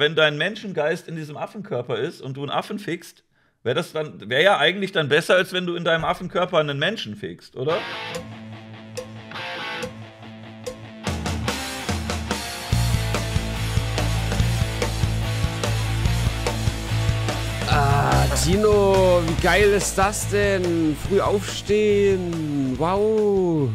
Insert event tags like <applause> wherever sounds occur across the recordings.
wenn dein Menschengeist in diesem Affenkörper ist und du einen Affen fickst, wäre das dann, wäre ja eigentlich dann besser, als wenn du in deinem Affenkörper einen Menschen fickst, oder? Ah, Tino, wie geil ist das denn? Früh aufstehen, wow.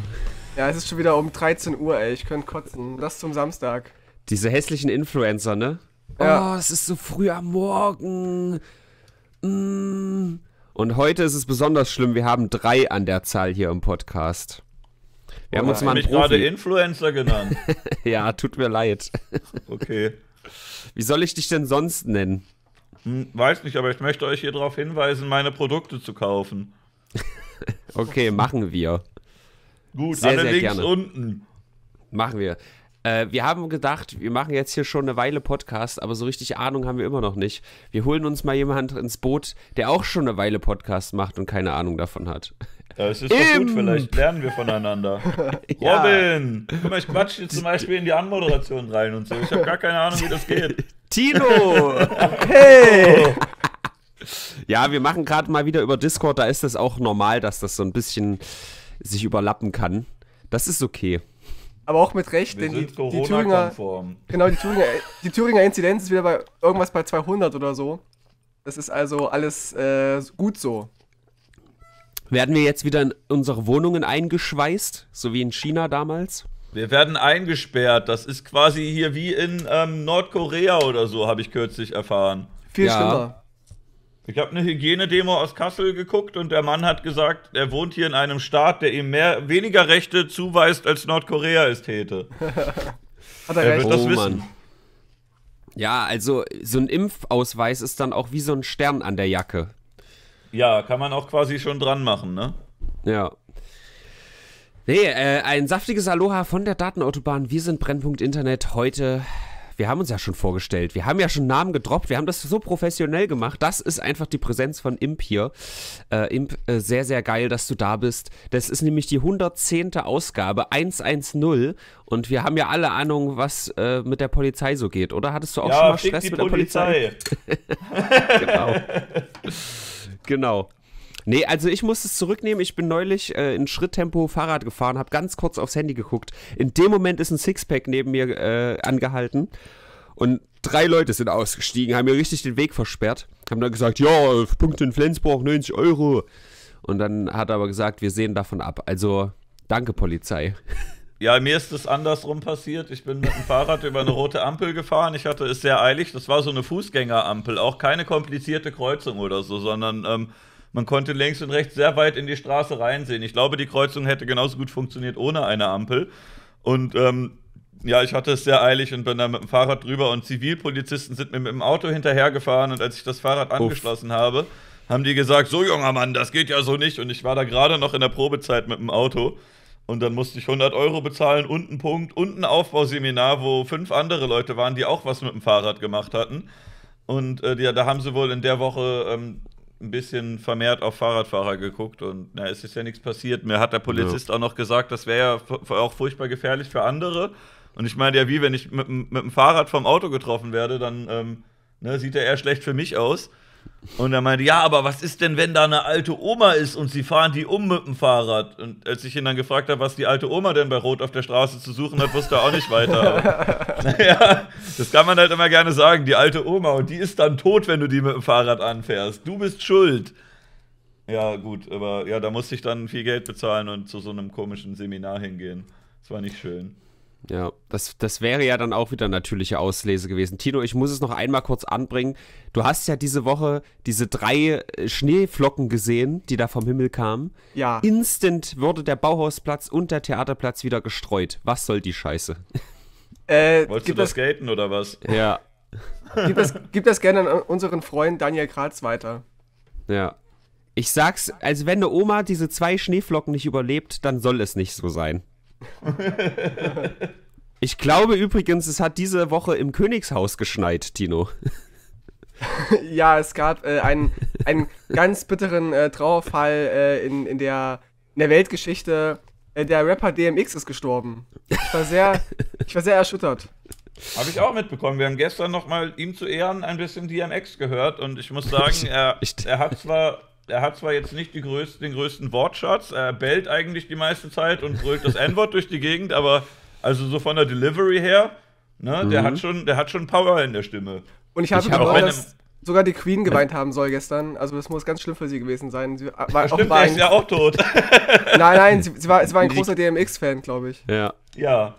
Ja, es ist schon wieder um 13 Uhr, ey. Ich könnte kotzen. Das zum Samstag. Diese hässlichen Influencer, ne? Ja. Oh, es ist so früh am Morgen. Mm. Und heute ist es besonders schlimm. Wir haben drei an der Zahl hier im Podcast. Wir oh, haben uns mal mich gerade Influencer genannt. <laughs> ja, tut mir leid. okay. Wie soll ich dich denn sonst nennen? Hm, weiß nicht, aber ich möchte euch hier darauf hinweisen, meine Produkte zu kaufen. <laughs> okay, machen wir. Gut, sehr, alle sehr Links gerne. unten. Machen wir. Äh, wir haben gedacht, wir machen jetzt hier schon eine Weile Podcast, aber so richtig Ahnung haben wir immer noch nicht. Wir holen uns mal jemanden ins Boot, der auch schon eine Weile Podcast macht und keine Ahnung davon hat. Das ist doch gut, vielleicht lernen wir voneinander. <laughs> ja. Robin, guck mal, ich quatsche jetzt zum Beispiel in die Anmoderation rein und so. Ich habe gar keine Ahnung, wie das geht. <laughs> Tino! <laughs> hey! Oh. Ja, wir machen gerade mal wieder über Discord, da ist das auch normal, dass das so ein bisschen sich überlappen kann. Das ist okay. Aber auch mit Recht, denn die, die, Thüringer. Genau, die Thüringer, die Thüringer Inzidenz ist wieder bei irgendwas bei 200 oder so. Das ist also alles äh, gut so. Werden wir jetzt wieder in unsere Wohnungen eingeschweißt, so wie in China damals? Wir werden eingesperrt. Das ist quasi hier wie in ähm, Nordkorea oder so, habe ich kürzlich erfahren. Viel ja. schlimmer. Ich habe eine Hygienedemo aus Kassel geguckt und der Mann hat gesagt, er wohnt hier in einem Staat, der ihm mehr, weniger Rechte zuweist, als Nordkorea es täte. <laughs> hat er, er recht? Wird das oh, wissen. Mann. Ja, also so ein Impfausweis ist dann auch wie so ein Stern an der Jacke. Ja, kann man auch quasi schon dran machen, ne? Ja. Nee, äh, ein saftiges Aloha von der Datenautobahn. Wir sind Brennpunkt Internet heute wir haben uns ja schon vorgestellt, wir haben ja schon Namen gedroppt, wir haben das so professionell gemacht. Das ist einfach die Präsenz von Imp hier. Äh, Imp, äh, sehr, sehr geil, dass du da bist. Das ist nämlich die 110. Ausgabe, 110. Und wir haben ja alle Ahnung, was äh, mit der Polizei so geht, oder? Hattest du auch ja, schon mal Stress mit Polizei. der Polizei? <laughs> genau. genau. Nee, also ich muss es zurücknehmen. Ich bin neulich äh, in Schritttempo Fahrrad gefahren, habe ganz kurz aufs Handy geguckt. In dem Moment ist ein Sixpack neben mir äh, angehalten. Und drei Leute sind ausgestiegen, haben mir richtig den Weg versperrt. Haben dann gesagt, ja, Punkte in Flensburg, 90 Euro. Und dann hat er aber gesagt, wir sehen davon ab. Also, danke Polizei. <laughs> Ja, mir ist das andersrum passiert. Ich bin mit dem Fahrrad über eine rote Ampel gefahren. Ich hatte es sehr eilig. Das war so eine Fußgängerampel. Auch keine komplizierte Kreuzung oder so, sondern ähm, man konnte links und rechts sehr weit in die Straße reinsehen. Ich glaube, die Kreuzung hätte genauso gut funktioniert ohne eine Ampel. Und ähm, ja, ich hatte es sehr eilig und bin da mit dem Fahrrad drüber und Zivilpolizisten sind mir mit dem Auto hinterhergefahren und als ich das Fahrrad Uff. angeschlossen habe, haben die gesagt, so junger Mann, das geht ja so nicht und ich war da gerade noch in der Probezeit mit dem Auto und dann musste ich 100 Euro bezahlen und einen Punkt und ein Aufbauseminar, wo fünf andere Leute waren, die auch was mit dem Fahrrad gemacht hatten und äh, die, da haben sie wohl in der Woche ähm, ein bisschen vermehrt auf Fahrradfahrer geguckt und na, es ist ja nichts passiert. Mir hat der Polizist ja. auch noch gesagt, das wäre ja auch furchtbar gefährlich für andere. Und ich meine ja, wie wenn ich mit, mit dem Fahrrad vom Auto getroffen werde, dann ähm, ne, sieht er eher schlecht für mich aus. Und er meinte, ja, aber was ist denn, wenn da eine alte Oma ist und sie fahren die um mit dem Fahrrad? Und als ich ihn dann gefragt habe, was die alte Oma denn bei Rot auf der Straße zu suchen hat, wusste er auch nicht weiter. naja, <laughs> das kann man halt immer gerne sagen, die alte Oma. Und die ist dann tot, wenn du die mit dem Fahrrad anfährst. Du bist schuld. Ja, gut, aber ja, da musste ich dann viel Geld bezahlen und zu so einem komischen Seminar hingehen. Das war nicht schön. Ja, das, das wäre ja dann auch wieder natürliche Auslese gewesen. Tino, ich muss es noch einmal kurz anbringen. Du hast ja diese Woche diese drei äh, Schneeflocken gesehen, die da vom Himmel kamen. Ja. Instant wurde der Bauhausplatz und der Theaterplatz wieder gestreut. Was soll die Scheiße? <laughs> Äh, Wolltest du das, das gelten oder was? Ja. gib, das, gib das gerne an unseren Freund Daniel Kratz weiter. Ja. Ich sag's, also wenn eine Oma diese zwei Schneeflocken nicht überlebt, dann soll es nicht so sein. <laughs> ich glaube übrigens, es hat diese Woche im Königshaus geschneit, Tino. <laughs> ja, es gab äh, einen, einen ganz bitteren äh, Trauerfall äh, in, in, der, in der Weltgeschichte. Äh, der Rapper DMX ist gestorben. Ich war sehr, ich war sehr erschüttert. Habe ich auch mitbekommen. Wir haben gestern nochmal ihm zu Ehren ein bisschen DMX gehört und ich muss <laughs> sagen, er, er hat zwar er hat zwar jetzt nicht größten, den größten Wortschatz, er bellt eigentlich die meiste Zeit und brüllt das N-Wort durch die Gegend, aber also so von der Delivery her, ne, mhm. der, hat mhm. schon, der hat schon Power in der Stimme. Und ich habe ich gehört, dass sogar die Queen geweint haben soll gestern. Also das muss ganz schlimm für sie gewesen sein. Sie war, war Stimmt, auch, war ein, ist ja auch tot. <laughs> nein, nein, sie, sie, war, sie war ein großer DMX-Fan, glaube ich. Ja. Ja.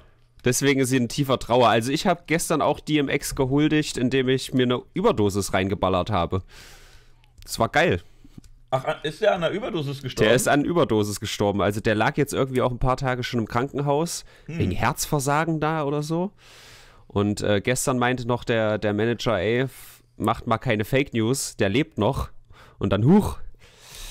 Deswegen ist sie in tiefer Trauer. Also ich habe gestern auch DMX gehuldigt, indem ich mir eine Überdosis reingeballert habe. Das war geil. Ach, ist der an einer Überdosis gestorben? Der ist an Überdosis gestorben. Also der lag jetzt irgendwie auch ein paar Tage schon im Krankenhaus, hm. wegen Herzversagen da oder so. Und äh, gestern meinte noch der, der Manager, ey, macht mal keine Fake News, der lebt noch. Und dann, huch.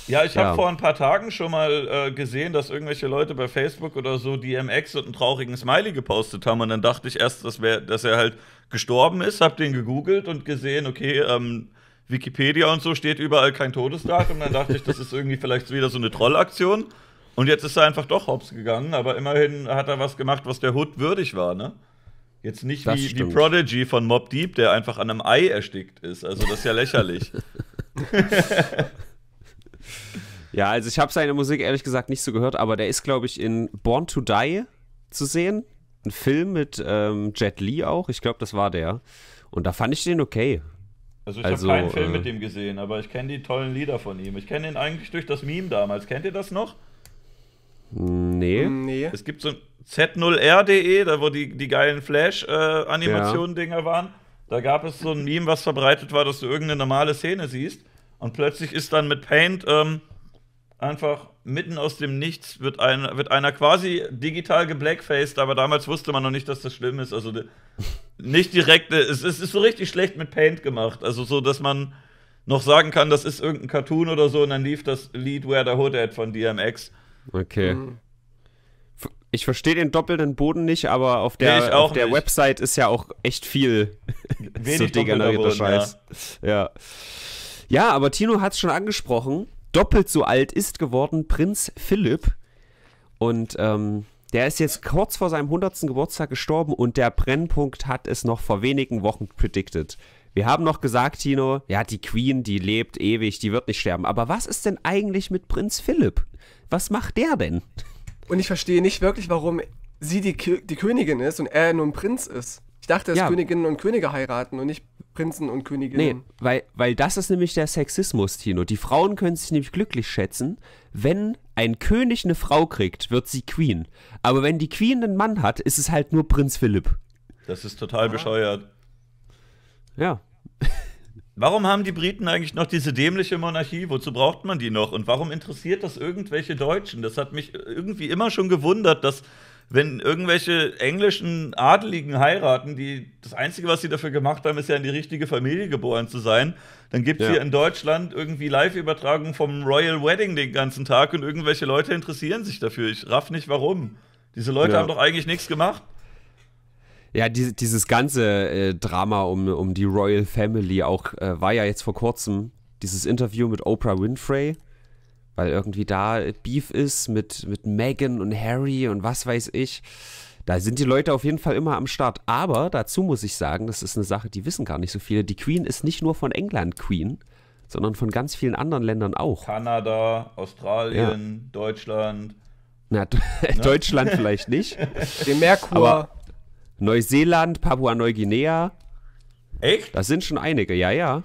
Ja, ich habe ja. vor ein paar Tagen schon mal äh, gesehen, dass irgendwelche Leute bei Facebook oder so DMX und einen traurigen Smiley gepostet haben. Und dann dachte ich erst, dass, wär, dass er halt gestorben ist, habe den gegoogelt und gesehen, okay, ähm, Wikipedia und so steht überall kein Todesdatum. Dann dachte ich, das ist irgendwie vielleicht wieder so eine Trollaktion. Und jetzt ist er einfach doch hops gegangen, aber immerhin hat er was gemacht, was der Hood würdig war, ne? Jetzt nicht das wie, die Prodigy von Mob Deep, der einfach an einem Ei erstickt ist. Also das ist ja lächerlich. <laughs> ja, also ich habe seine Musik ehrlich gesagt nicht so gehört, aber der ist, glaube ich, in Born to Die zu sehen. Ein Film mit ähm, Jet Lee auch. Ich glaube, das war der. Und da fand ich den okay. Also ich also, habe keinen Film äh, mit ihm gesehen, aber ich kenne die tollen Lieder von ihm. Ich kenne ihn eigentlich durch das Meme damals. Kennt ihr das noch? Nee. Hm, nee. Es gibt so ein Z0R.de, da wo die, die geilen Flash-Animationen-Dinger äh, ja. waren. Da gab es so ein Meme, was verbreitet war, dass du irgendeine normale Szene siehst und plötzlich ist dann mit Paint ähm, Einfach mitten aus dem Nichts wird, ein, wird einer quasi digital geblackfaced, aber damals wusste man noch nicht, dass das schlimm ist. Also <laughs> nicht direkt, es, es ist so richtig schlecht mit Paint gemacht. Also so, dass man noch sagen kann, das ist irgendein Cartoon oder so und dann lief das Lied Where the Hood at von DMX. Okay. Mhm. Ich verstehe den doppelten Boden nicht, aber auf der, nee, auf der Website ist ja auch echt viel Wenig so degenerierter Scheiß. Ja. ja. ja, aber Tino hat es schon angesprochen doppelt so alt ist geworden, Prinz Philipp. Und ähm, der ist jetzt kurz vor seinem 100. Geburtstag gestorben und der Brennpunkt hat es noch vor wenigen Wochen predicted. Wir haben noch gesagt, Tino, ja, die Queen, die lebt ewig, die wird nicht sterben. Aber was ist denn eigentlich mit Prinz Philipp? Was macht der denn? Und ich verstehe nicht wirklich, warum sie die, die Königin ist und er nur ein Prinz ist. Ich dachte, dass ja. Königinnen und Könige heiraten und nicht Prinzen und Königinnen. Nee, weil, weil das ist nämlich der Sexismus, Tino. Die Frauen können sich nämlich glücklich schätzen, wenn ein König eine Frau kriegt, wird sie Queen. Aber wenn die Queen einen Mann hat, ist es halt nur Prinz Philipp. Das ist total ah. bescheuert. Ja. <laughs> Warum haben die Briten eigentlich noch diese dämliche Monarchie? Wozu braucht man die noch? Und warum interessiert das irgendwelche Deutschen? Das hat mich irgendwie immer schon gewundert, dass wenn irgendwelche englischen Adeligen heiraten, die das Einzige, was sie dafür gemacht haben, ist ja in die richtige Familie geboren zu sein, dann gibt es ja. hier in Deutschland irgendwie Live-Übertragungen vom Royal Wedding den ganzen Tag und irgendwelche Leute interessieren sich dafür. Ich raff nicht warum. Diese Leute ja. haben doch eigentlich nichts gemacht. Ja, die, dieses ganze äh, Drama um, um die Royal Family auch äh, war ja jetzt vor kurzem dieses Interview mit Oprah Winfrey weil irgendwie da Beef ist mit, mit Megan und Harry und was weiß ich. Da sind die Leute auf jeden Fall immer am Start. Aber dazu muss ich sagen, das ist eine Sache, die wissen gar nicht so viele. Die Queen ist nicht nur von England Queen, sondern von ganz vielen anderen Ländern auch. Kanada, Australien, ja. Deutschland. Na, ne? <laughs> Deutschland vielleicht nicht. <laughs> Den Merkur. Aber Neuseeland, Papua-Neuguinea. Echt? Das sind schon einige, ja, ja.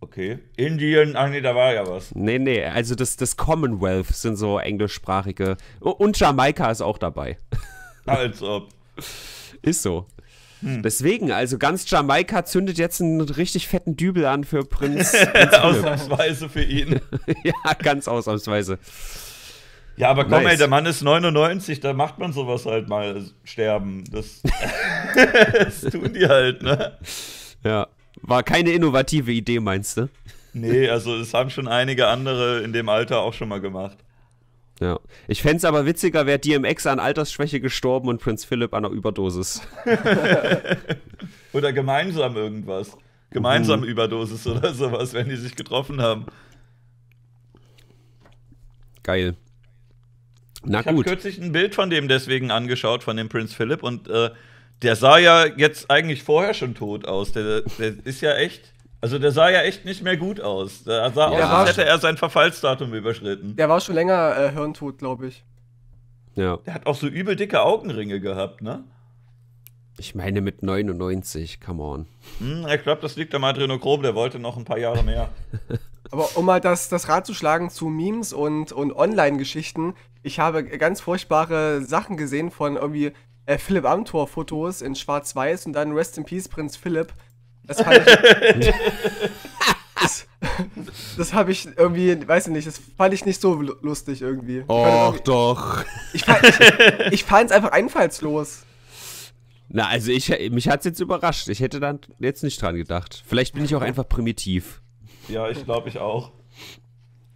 Okay. Indien, ach nee, da war ja was. Nee, nee, also das, das Commonwealth sind so englischsprachige. Und Jamaika ist auch dabei. <laughs> Als ob. Ist so. Hm. Deswegen, also ganz Jamaika zündet jetzt einen richtig fetten Dübel an für Prinz. <laughs> Prinz ausnahmsweise für ihn. <laughs> ja, ganz ausnahmsweise. Ja, aber komm, nice. ey, der Mann ist 99, da macht man sowas halt mal, sterben. Das, das tun die halt, ne? Ja. War keine innovative Idee, meinst du? Nee, also es haben schon einige andere in dem Alter auch schon mal gemacht. Ja. Ich fände es aber witziger, wäre DMX an Altersschwäche gestorben und Prinz Philipp an einer Überdosis. <laughs> oder gemeinsam irgendwas. Gemeinsam mhm. Überdosis oder sowas, wenn die sich getroffen haben. Geil. Na ich habe kürzlich ein Bild von dem deswegen angeschaut, von dem Prinz Philipp und äh, der sah ja jetzt eigentlich vorher schon tot aus. Der, der ist ja echt. Also der sah ja echt nicht mehr gut aus. Der sah ja, aus, als hätte er sein Verfallsdatum überschritten. Der war schon länger äh, hirntot, glaube ich. Ja. Der hat auch so übel dicke Augenringe gehabt, ne? Ich meine mit 99, come on. Hm, ich glaube, das liegt am Adrenochrom, der wollte noch ein paar Jahre mehr. <laughs> Aber um mal das, das Rad zu schlagen zu Memes und, und Online-Geschichten, ich habe ganz furchtbare Sachen gesehen von irgendwie äh, Philipp Amthor-Fotos in Schwarz-Weiß und dann Rest in Peace Prinz Philipp. Das fand ich. <laughs> das, das habe ich irgendwie, weiß ich nicht, das fand ich nicht so lustig irgendwie. Och, doch. Ich fand es fand's einfach einfallslos. Na, also ich, mich hat es jetzt überrascht. Ich hätte dann jetzt nicht dran gedacht. Vielleicht bin ich auch einfach primitiv. Ja, ich glaube, ich auch.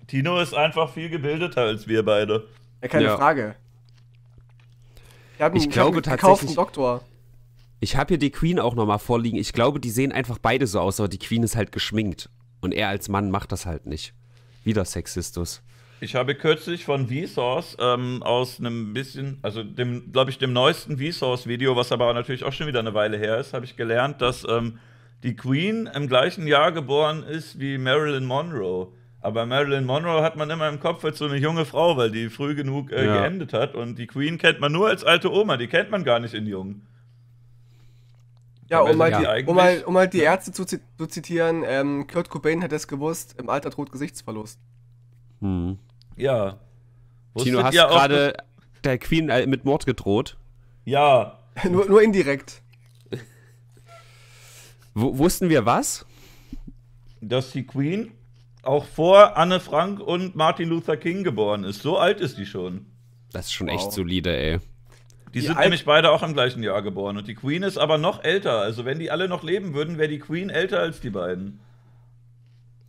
Tino ist einfach viel gebildeter als wir beide. Ja, keine ja. Frage. Ich, einen, ich glaube ich tatsächlich. Doktor. Ich habe hier die Queen auch nochmal vorliegen. Ich glaube, die sehen einfach beide so aus, aber die Queen ist halt geschminkt. Und er als Mann macht das halt nicht. Wieder Sexistus. Ich habe kürzlich von Vsauce ähm, aus einem bisschen, also dem, glaube ich, dem neuesten Vsauce-Video, was aber natürlich auch schon wieder eine Weile her ist, habe ich gelernt, dass ähm, die Queen im gleichen Jahr geboren ist wie Marilyn Monroe. Aber Marilyn Monroe hat man immer im Kopf als so eine junge Frau, weil die früh genug äh, ja. geendet hat. Und die Queen kennt man nur als alte Oma, die kennt man gar nicht in Jungen. Ja, um halt, Die, um, halt, um halt, die, Ärzte zu, zu zitieren, ähm, Kurt Cobain hat es gewusst, im Alter droht Gesichtsverlust. Hm. Ja. Tino, hast gerade der Queen äh, mit Mord gedroht? Ja. <laughs> nur, nur indirekt. wussten wir was? Dass die Queen auch vor Anne Frank und Martin Luther King geboren ist. So alt ist die schon. Das ist schon wow. echt solide, ey. Die, die sind nämlich beide auch im gleichen Jahr geboren. Und die Queen ist aber noch älter. Also, wenn die alle noch leben würden, wäre die Queen älter als die beiden.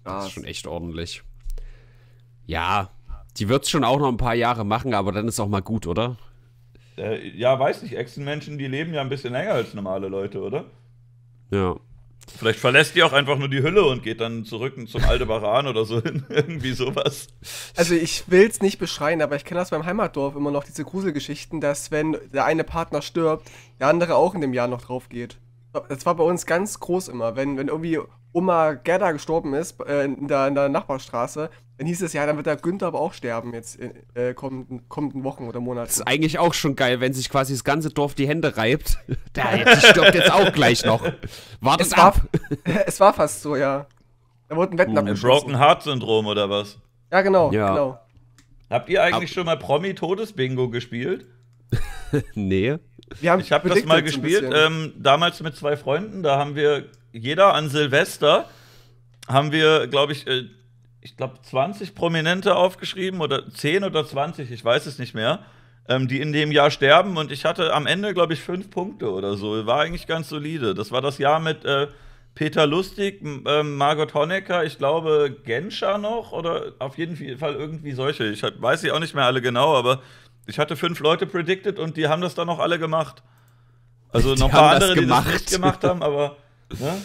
Das ist schon echt ordentlich. Ja, die wird es schon auch noch ein paar Jahre machen, aber dann ist auch mal gut, oder? Äh, ja, weiß nicht. Echsenmenschen, die leben ja ein bisschen länger als normale Leute, oder? Ja. Vielleicht verlässt die auch einfach nur die Hülle und geht dann zurück zum Aldebaran oder so hin. <laughs> Irgendwie sowas. Also ich will es nicht beschreien, aber ich kenne aus meinem Heimatdorf immer noch diese Gruselgeschichten, dass wenn der eine Partner stirbt, der andere auch in dem Jahr noch drauf geht. Das war bei uns ganz groß immer. Wenn, wenn irgendwie Oma Gerda gestorben ist äh, in, der, in, der, Nachbarstraße, dann hieß es ja, dann wird der Günther aber auch sterben jetzt in äh, kommenden, kommenden, Wochen oder Monaten. Das ist eigentlich auch schon geil, wenn sich quasi das ganze Dorf die Hände reibt. <laughs> Der stirbt jetzt auch gleich noch. Wartet es ab. War, <laughs> es war fast so, ja. Da wurden Wetten uh, Broken Heart Syndrom oder was? Ja, genau, ja. genau. Habt ihr eigentlich ab schon mal Promi-Todesbingo gespielt? <laughs> nee. ich habe das mal gespielt, ähm, damals mit zwei Freunden. Da haben wir jeder an Silvester haben wir, glaube ich, äh, ich glaube 20 Prominente aufgeschrieben oder 10 oder 20, ich weiß es nicht mehr, ähm, die in dem Jahr sterben. Und ich hatte am Ende, glaube ich, fünf Punkte oder so. War eigentlich ganz solide. Das war das Jahr mit äh, Peter Lustig, äh, Margot Honecker, ich glaube Genscher noch oder auf jeden Fall irgendwie solche. Ich weiß sie auch nicht mehr alle genau, aber ich hatte fünf Leute predicted und die haben das dann auch alle gemacht. Also <laughs> die noch ein paar andere, die das nicht gemacht haben, aber Ne?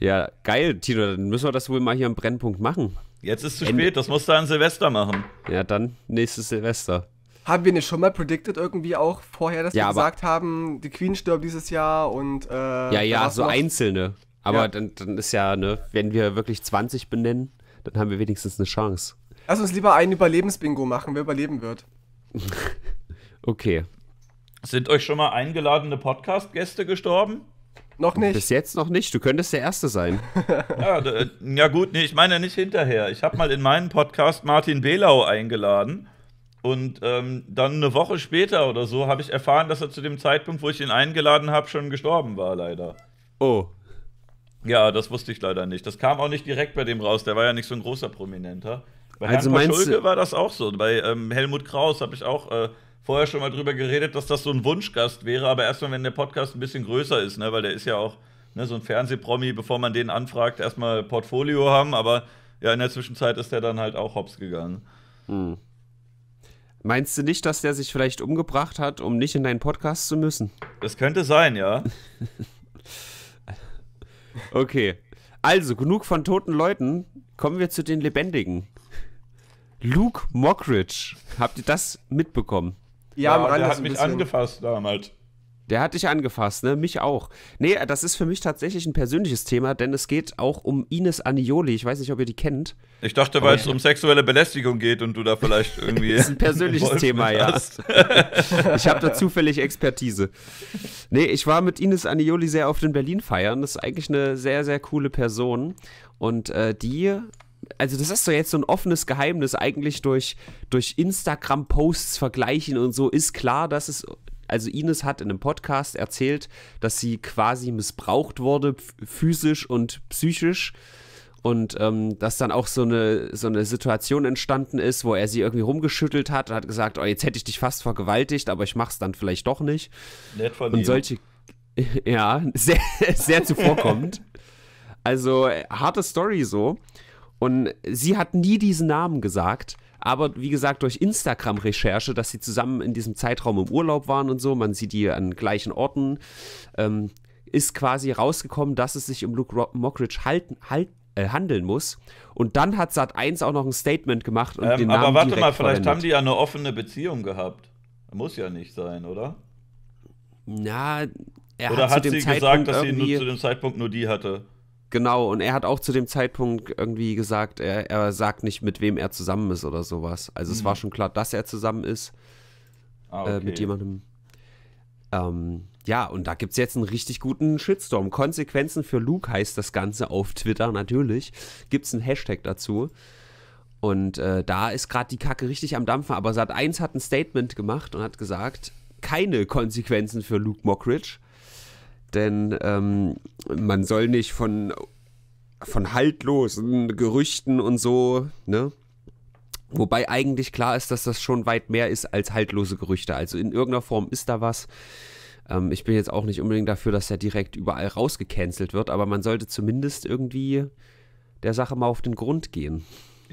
Ja? geil, Tino, dann müssen wir das wohl mal hier am Brennpunkt machen. Jetzt ist zu Ende. spät, das musst du an Silvester machen. Ja, dann nächstes Silvester. Haben wir nicht schon mal predicted irgendwie auch vorher, dass ja, wir gesagt haben, die Queen stirbt dieses Jahr und. Äh, ja, ja, so einzelne. Aber ja. dann, dann ist ja, ne, wenn wir wirklich 20 benennen, dann haben wir wenigstens eine Chance. Lass uns lieber ein Überlebensbingo machen, wer überleben wird. <laughs> okay. Sind euch schon mal eingeladene Podcast-Gäste gestorben? Noch nicht. Bis jetzt noch nicht. Du könntest der Erste sein. <laughs> ja, äh, ja, gut, nee, ich meine nicht hinterher. Ich habe mal in meinen Podcast Martin Belau eingeladen. Und ähm, dann eine Woche später oder so habe ich erfahren, dass er zu dem Zeitpunkt, wo ich ihn eingeladen habe, schon gestorben war, leider. Oh. Ja, das wusste ich leider nicht. Das kam auch nicht direkt bei dem raus. Der war ja nicht so ein großer Prominenter. Bei also Herrn Schulke war das auch so. Bei ähm, Helmut Kraus habe ich auch äh, vorher schon mal drüber geredet, dass das so ein Wunschgast wäre, aber erstmal, wenn der Podcast ein bisschen größer ist, ne, weil der ist ja auch ne, so ein Fernsehpromi, bevor man den anfragt, erstmal Portfolio haben, aber ja, in der Zwischenzeit ist der dann halt auch hops gegangen. Hm. Meinst du nicht, dass der sich vielleicht umgebracht hat, um nicht in deinen Podcast zu müssen? Das könnte sein, ja. <laughs> okay. Also, genug von toten Leuten. Kommen wir zu den Lebendigen. Luke Mockridge. Habt ihr das mitbekommen? Ja, ja der hat mich angefasst damals. Der hat dich angefasst, ne? Mich auch. Nee, das ist für mich tatsächlich ein persönliches Thema, denn es geht auch um Ines Anioli. Ich weiß nicht, ob ihr die kennt. Ich dachte, weil es um sexuelle Belästigung geht und du da vielleicht <laughs> irgendwie. das ist ein persönliches Thema, ja. <laughs> ich habe da zufällig Expertise. Nee, ich war mit Ines Anioli sehr auf den Berlin feiern. Das ist eigentlich eine sehr, sehr coole Person. Und äh, die also das ist so jetzt so ein offenes Geheimnis, eigentlich durch, durch Instagram-Posts vergleichen und so, ist klar, dass es, also Ines hat in einem Podcast erzählt, dass sie quasi missbraucht wurde, physisch und psychisch. Und ähm, dass dann auch so eine, so eine Situation entstanden ist, wo er sie irgendwie rumgeschüttelt hat und hat gesagt, oh, jetzt hätte ich dich fast vergewaltigt, aber ich mach's dann vielleicht doch nicht. Nett von und solche, <laughs> ja, sehr, sehr zuvorkommend. <laughs> Also, äh, harte Story so. Und sie hat nie diesen Namen gesagt. Aber wie gesagt, durch Instagram-Recherche, dass sie zusammen in diesem Zeitraum im Urlaub waren und so, man sieht die an gleichen Orten, ähm, ist quasi rausgekommen, dass es sich um Luke Mockridge halten, halt, äh, handeln muss. Und dann hat Sat 1 auch noch ein Statement gemacht und ähm, den Namen Aber warte mal, vielleicht verwendet. haben die ja eine offene Beziehung gehabt. Muss ja nicht sein, oder? Na, er Oder hat, hat sie Zeitpunkt gesagt, dass sie nur, zu dem Zeitpunkt nur die hatte? Genau, und er hat auch zu dem Zeitpunkt irgendwie gesagt, er, er sagt nicht, mit wem er zusammen ist oder sowas. Also mhm. es war mhm. schon klar, dass er zusammen ist. Ah, okay. äh, mit jemandem. Ähm, ja, und da gibt es jetzt einen richtig guten Shitstorm. Konsequenzen für Luke heißt das Ganze auf Twitter natürlich. Gibt es einen Hashtag dazu. Und äh, da ist gerade die Kacke richtig am Dampfen. Aber Sat1 hat ein Statement gemacht und hat gesagt, keine Konsequenzen für Luke Mockridge denn ähm, man soll nicht von, von haltlosen Gerüchten und so, ne? Wobei eigentlich klar ist, dass das schon weit mehr ist als haltlose Gerüchte. Also in irgendeiner Form ist da was. Ähm, ich bin jetzt auch nicht unbedingt dafür, dass er direkt überall rausgecancelt wird, aber man sollte zumindest irgendwie der Sache mal auf den Grund gehen.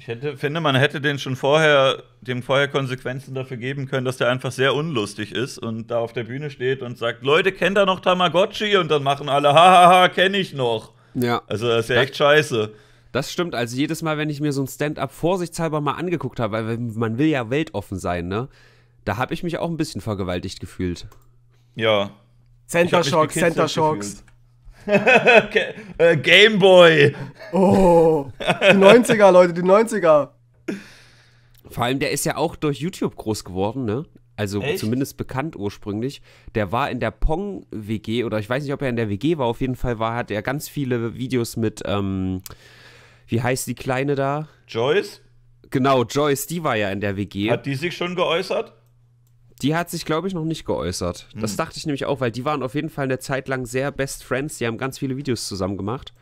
Ich hätte, finde, man hätte den schon vorher, dem vorher Konsequenzen dafür geben können, dass der einfach sehr unlustig ist und da auf der Bühne steht und sagt, Leute, kennt ihr noch Tamagotchi? Und dann machen alle, hahaha, kenne ich noch. Ja. Also das ist ja das, echt scheiße. Das stimmt. Also jedes Mal, wenn ich mir so ein Stand-up vorsichtshalber mal angeguckt habe, weil man will ja weltoffen sein, ne? Da habe ich mich auch ein bisschen vergewaltigt gefühlt. Ja. Center Shocks, Center Shocks. <laughs> Äh, Gameboy. Oh, die 90er, Leute, die 90er. Vor allem, der ist ja auch durch YouTube groß geworden, ne? Also Echt? zumindest bekannt ursprünglich. Der war in der Pong-WG, oder ich weiß nicht, ob er in der WG war, auf jeden Fall war, hat er ganz viele Videos mit, ähm, wie heißt die Kleine da? Joyce? Genau, Joyce, die war ja in der WG. Hat die sich schon geäußert? Die hat sich, glaube ich, noch nicht geäußert. Hm. Das mhm. dachte ich nämlich auch, weil die waren auf jeden Fall eine Zeit lang sehr Best Friends. Die haben ganz viele Videos zusammen gemacht.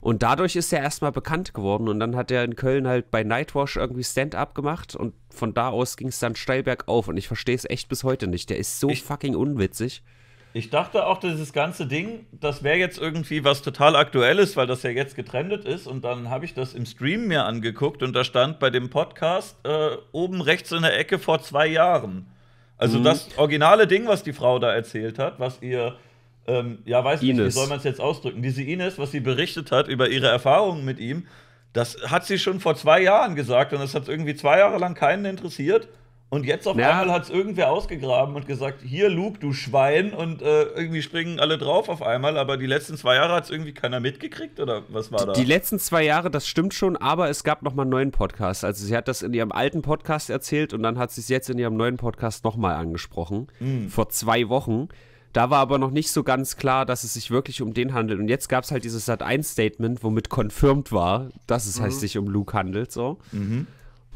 Und dadurch ist er erstmal bekannt geworden. Und dann hat er in Köln halt bei Nightwash irgendwie Stand-up gemacht. Und von da aus ging es dann steil bergauf. Und ich verstehe es echt bis heute nicht. Der ist so ich, fucking unwitzig. Ich dachte auch, dieses ganze Ding, das wäre jetzt irgendwie was total Aktuelles, weil das ja jetzt getrendet ist. Und dann habe ich das im Stream mir angeguckt. Und da stand bei dem Podcast äh, oben rechts in der Ecke vor zwei Jahren. Also mhm. das originale Ding, was die Frau da erzählt hat, was ihr, ähm, ja, weiß Ines. nicht, wie soll man es jetzt ausdrücken, diese Ines, was sie berichtet hat über ihre Erfahrungen mit ihm, das hat sie schon vor zwei Jahren gesagt und das hat irgendwie zwei Jahre lang keinen interessiert. Und jetzt auf ja. einmal hat es irgendwer ausgegraben und gesagt, hier Luke, du Schwein. Und äh, irgendwie springen alle drauf auf einmal. Aber die letzten zwei Jahre hat es irgendwie keiner mitgekriegt oder was war da? Die letzten zwei Jahre, das stimmt schon, aber es gab nochmal einen neuen Podcast. Also sie hat das in ihrem alten Podcast erzählt und dann hat sie es jetzt in ihrem neuen Podcast nochmal angesprochen. Mhm. Vor zwei Wochen. Da war aber noch nicht so ganz klar, dass es sich wirklich um den handelt. Und jetzt gab es halt dieses Sat1-Statement, womit confirmed war, dass es mhm. halt sich um Luke handelt. So. Mhm.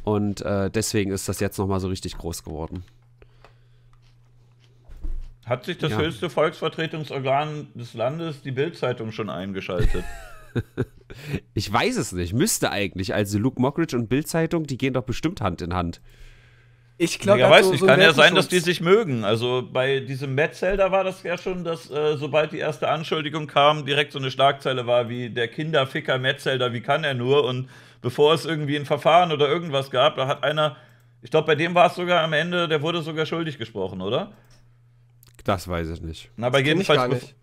Und äh, deswegen ist das jetzt nochmal so richtig groß geworden. Hat sich das ja. höchste Volksvertretungsorgan des Landes, die Bild-Zeitung, schon eingeschaltet? <laughs> <laughs> ich weiß es nicht. Müsste eigentlich. Also Luke Mockridge und Bild-Zeitung, die gehen doch bestimmt Hand in Hand. Ich glaube, ja, weiß so, also nicht. So kann ja sein, dass die sich mögen. Also bei diesem Metzelder war das ja schon, dass äh, sobald die erste Anschuldigung kam, direkt so eine Schlagzeile war wie der Kinderficker Metzelder, wie kann er nur? Und bevor es irgendwie ein Verfahren oder irgendwas gab, da hat einer, ich glaube, bei dem war es sogar am Ende, der wurde sogar schuldig gesprochen, oder? Das weiß ich nicht. Na, bei jedenfalls.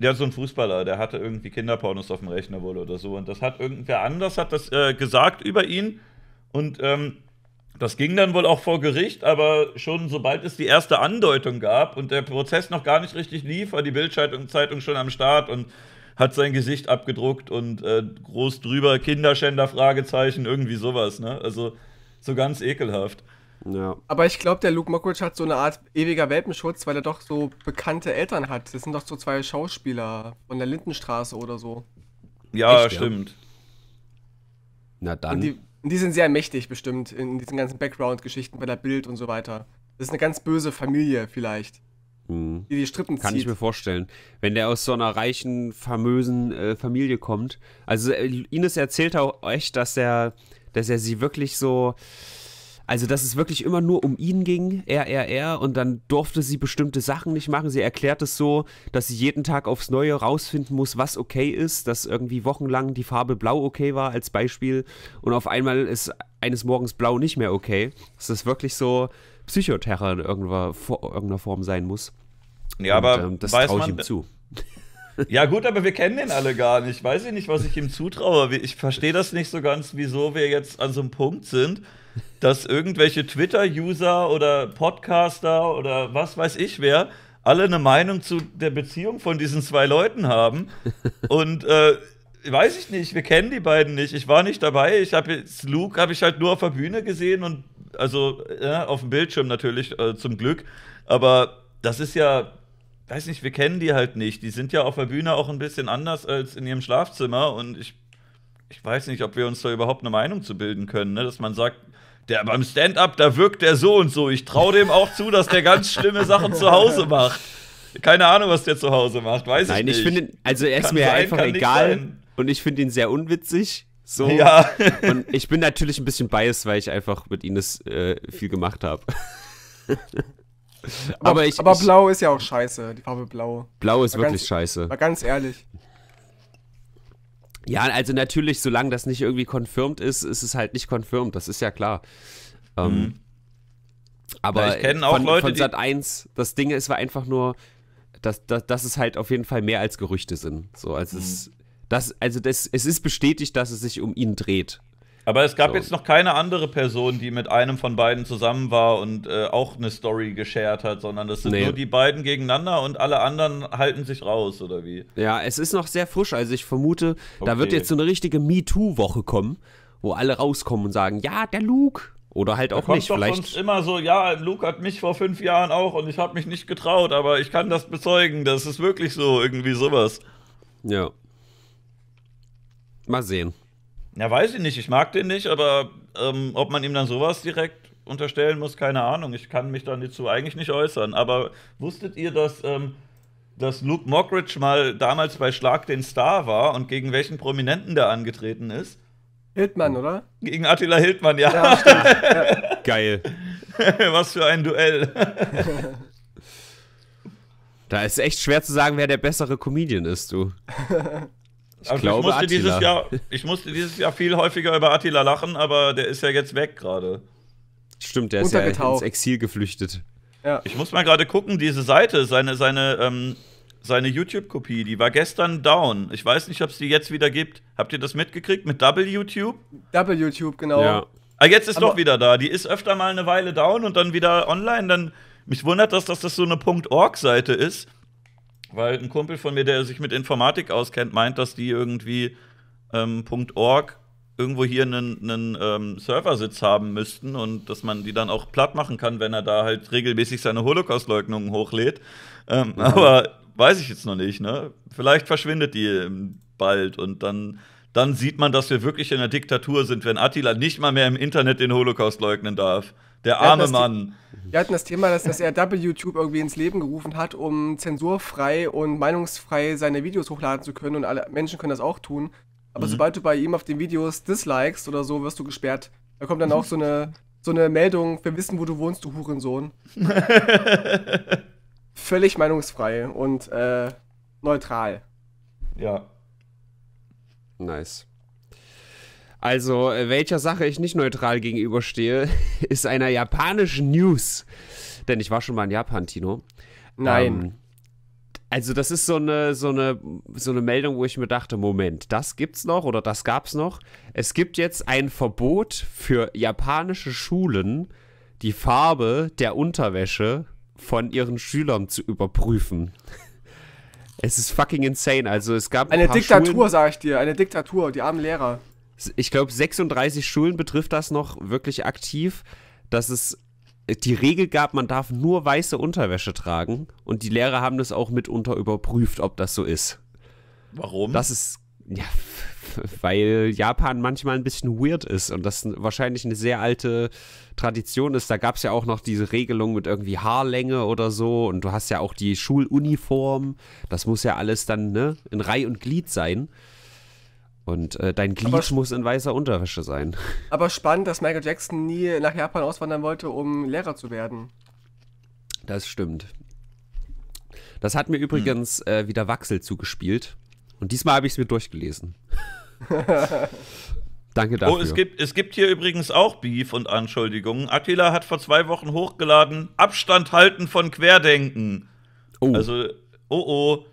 Der hat so ein Fußballer, der hatte irgendwie Kinderpornos auf dem Rechner wohl oder so. Und das hat irgendwer anders hat das äh, gesagt über ihn. Und ähm, das ging dann wohl auch vor Gericht, aber schon sobald es die erste Andeutung gab und der Prozess noch gar nicht richtig lief, war die Bildzeitung schon am Start und hat sein Gesicht abgedruckt und äh, groß drüber Kinderschänder Fragezeichen irgendwie sowas, ne? Also so ganz ekelhaft. Ja. Aber ich glaube, der Luke Mockridge hat so eine Art ewiger Welpenschutz, weil er doch so bekannte Eltern hat. Das sind doch so zwei Schauspieler von der Lindenstraße oder so. Ja, Echt, stimmt. Ja. Na dann. Und die, die, sind sehr mächtig bestimmt in diesen ganzen Background-Geschichten bei der Bild und so weiter. Das ist eine ganz böse Familie vielleicht. Mhm. Die die Strippen Kann ich mir vorstellen. Wenn der aus so einer reichen, famösen äh, Familie kommt. Also äh, Ines erzählt auch echt, dass er, dass er sie wirklich so. Also, dass es wirklich immer nur um ihn ging, er, er, er, und dann durfte sie bestimmte Sachen nicht machen. Sie erklärt es so, dass sie jeden Tag aufs Neue rausfinden muss, was okay ist, dass irgendwie wochenlang die Farbe blau okay war, als Beispiel, und auf einmal ist eines Morgens blau nicht mehr okay. Es ist wirklich so, Psychoterror in irgendeiner, irgendeiner Form sein muss. Ja, Und, aber ähm, das traue ich ihm zu. <laughs> Ja, gut, aber wir kennen den alle gar nicht. Weiß ich nicht, was ich ihm zutraue. Ich verstehe das nicht so ganz, wieso wir jetzt an so einem Punkt sind, dass irgendwelche Twitter-User oder Podcaster oder was weiß ich wer alle eine Meinung zu der Beziehung von diesen zwei Leuten haben. Und äh, weiß ich nicht, wir kennen die beiden nicht. Ich war nicht dabei. Ich habe Luke habe ich halt nur auf der Bühne gesehen und also ja, auf dem Bildschirm natürlich äh, zum Glück, aber das ist ja weiß nicht, wir kennen die halt nicht. Die sind ja auf der Bühne auch ein bisschen anders als in ihrem Schlafzimmer und ich ich weiß nicht, ob wir uns da überhaupt eine Meinung zu bilden können, ne? dass man sagt, der beim Stand-up, da wirkt der so und so. Ich traue dem auch zu, dass der ganz schlimme Sachen zu Hause macht. Keine Ahnung, was der zu Hause macht, weiß Nein, ich nicht. Nein, ich finde, also er ist kann mir sein, einfach egal und ich finde ihn sehr unwitzig. So. <laughs> Ja. und ich bin natürlich ein bisschen biased, weil ich einfach mit Ines äh, viel gemacht habe. <laughs> aber, aber, ich, aber ich, blau ist ja auch scheiße, die Farbe blau. Blau ist mal wirklich ganz, scheiße. Mal ganz ehrlich. Ja, also natürlich, solange das nicht irgendwie confirmed ist, ist es halt nicht confirmed, das ist ja klar. Ähm, mhm. Ähm, aber ja, ich kenne auch von, Leute, von Sat 1, das Ding ist war einfach nur, dass, dass, dass es halt auf jeden Fall mehr als Gerüchte sind. So, als mhm. es das, also das, es ist bestätigt, dass es sich um ihn dreht. Aber es gab so. jetzt noch keine andere Person, die mit einem von beiden zusammen war und äh, auch eine Story geshared hat, sondern das sind nee. nur die beiden gegeneinander und alle anderen halten sich raus, oder wie? Ja, es ist noch sehr frisch. Also ich vermute, okay. da wird jetzt so eine richtige MeToo-Woche kommen, wo alle rauskommen und sagen, ja, der Luke. Oder halt auch nicht. Doch Vielleicht sonst immer so, ja, Luke hat mich vor fünf Jahren auch und ich habe mich nicht getraut, aber ich kann das bezeugen. Das ist wirklich so, irgendwie sowas. Ja. Mal sehen. Ja, weiß ich nicht. Ich mag den nicht, aber ähm, ob man ihm dann sowas direkt unterstellen muss, keine Ahnung. Ich kann mich dann dazu eigentlich nicht äußern. Aber wusstet ihr, dass, ähm, dass Luke Mockridge mal damals bei Schlag den Star war und gegen welchen Prominenten der angetreten ist? Hildmann, oder? Gegen Attila Hildmann, ja. ja, ja. <laughs> Geil. Was für ein Duell. da ist echt schwer zu sagen, wer der bessere Comedian ist, du. <laughs> Ich, also glaube, ich, musste dieses Jahr, ich musste dieses Jahr viel häufiger über Attila lachen, aber der ist ja jetzt weg gerade. Stimmt, der ist ja ins Exil geflüchtet. Ja. Ich muss mal gerade gucken, diese Seite, seine, seine, ähm, seine YouTube-Kopie, die war gestern down. Ich weiß nicht, ob es die jetzt wieder gibt. Habt ihr das mitgekriegt mit Double YouTube? Double YouTube, genau. Ja. Ah, jetzt ist aber doch wieder da. Die ist öfter mal eine Weile down und dann wieder online. Dann mich wundert das, dass das so eine .org-Seite ist weil ein Kumpel von mir, der sich mit Informatik auskennt, meint, dass die irgendwie ähm, .org irgendwo hier einen, einen ähm, Serversitz haben müssten und dass man die dann auch platt machen kann, wenn er da halt regelmäßig seine Holocaust-Leugnungen hochlädt. Ähm, ja. Aber weiß ich jetzt noch nicht, ne? Vielleicht verschwindet die ähm, bald und dann, dann sieht man, dass wir wirklich in der Diktatur sind, wenn Attila nicht mal mehr im Internet den Holocaust leugnen darf. Der arme ja, Mann. Die wir hatten das Thema, dass er RW YouTube irgendwie ins Leben gerufen hat, um zensurfrei und meinungsfrei seine Videos hochladen zu können und alle Menschen können das auch tun. Aber mhm. sobald du bei ihm auf den Videos dislikest oder so, wirst du gesperrt. Da kommt dann auch so mhm. eine, so eine Meldung, wir wissen, wo du wohnst, du Hurensohn. <laughs> Völlig meinungsfrei und äh, neutral. Ja. Nice. Also, äh, welcher Sache ich nicht neutral gegenüberstehe, <laughs> ist einer japanischen News. Denn ich war schon mal in Japan, Tino. Nein. Ähm, also, das ist so eine, so, eine, so eine Meldung, wo ich mir dachte: Moment, das gibt's noch oder das gab's noch. Es gibt jetzt ein Verbot für japanische Schulen, die Farbe der Unterwäsche von ihren Schülern zu überprüfen. <laughs> Es ist fucking insane. Also es gab ein eine Diktatur, Schulen, sag ich dir, eine Diktatur, die armen Lehrer ich glaube, 36 Schulen betrifft das noch wirklich aktiv, dass es äh, die Regel gab, man darf nur weiße Unterwäsche tragen und die Lehrer haben das auch mitunter überprüft, ob das so ist. Warum? Das ist, ja, weil Japan manchmal ein bisschen weird ist und das wahrscheinlich eine sehr alte Tradition ist. Da gab es ja auch noch diese Regelung mit irgendwie Haarlänge oder so und du hast ja auch die Schuluniform. Das muss ja alles dann ne, in Reih und Glied sein. Und äh, dein Glied aber, muss in weißer Unterwäsche sein. <laughs> Aber spannend, dass Michael Jackson nie nach Japan auswandern wollte, um Lehrer zu werden. Das stimmt. Das hat mir übrigens hm. äh, wieder Wachsel zugespielt. Und diesmal habe ich es mir durchgelesen. <laughs> Danke dafür. Oh, es gibt, es gibt hier übrigens auch Beef und Anschuldigungen. Attila hat vor zwei Wochen hochgeladen, Abstand halten von Querdenken. Oh. Also, oh oh,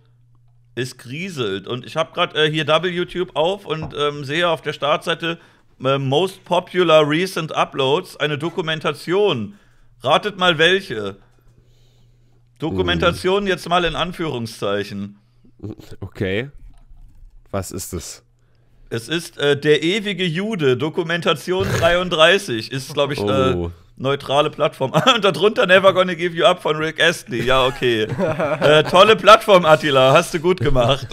es grieselt. Und ich habe gerade äh, hier WTube auf und ähm, sehe auf der Startseite äh, Most Popular Recent Uploads eine Dokumentation. Ratet mal welche. Dokumentation hm. jetzt mal in Anführungszeichen. Okay. Was ist es? Es ist äh, Der ewige Jude, Dokumentation 33, ist, glaube ich, äh, oh. äh, neutrale Plattform. <laughs> und darunter Never Gonna Give You Up von Rick Astley. Ja, okay. <laughs> äh, tolle Plattform, Attila. Hast du gut gemacht.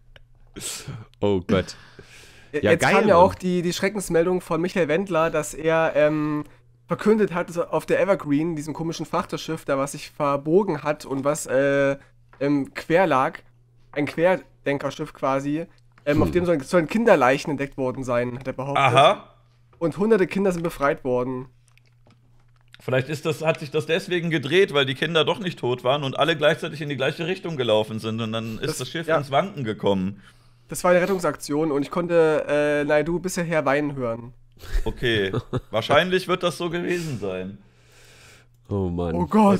<laughs> oh Gott. Ja, Jetzt kam ja auch die, die Schreckensmeldung von Michael Wendler, dass er ähm, verkündet hat, auf der Evergreen, diesem komischen Frachterschiff, da was sich verbogen hat und was äh, ähm, quer lag, ein Querdenkerschiff quasi, ähm, hm. auf dem sollen, sollen Kinderleichen entdeckt worden sein, hat er behauptet. Aha und hunderte Kinder sind befreit worden. Vielleicht ist das, hat sich das deswegen gedreht, weil die Kinder doch nicht tot waren und alle gleichzeitig in die gleiche Richtung gelaufen sind und dann ist das, das Schiff ja. ins Wanken gekommen. Das war eine Rettungsaktion und ich konnte äh, Naidu bisher weinen hören. Okay, <laughs> wahrscheinlich wird das so gewesen sein. Oh Mann. Oh Gott.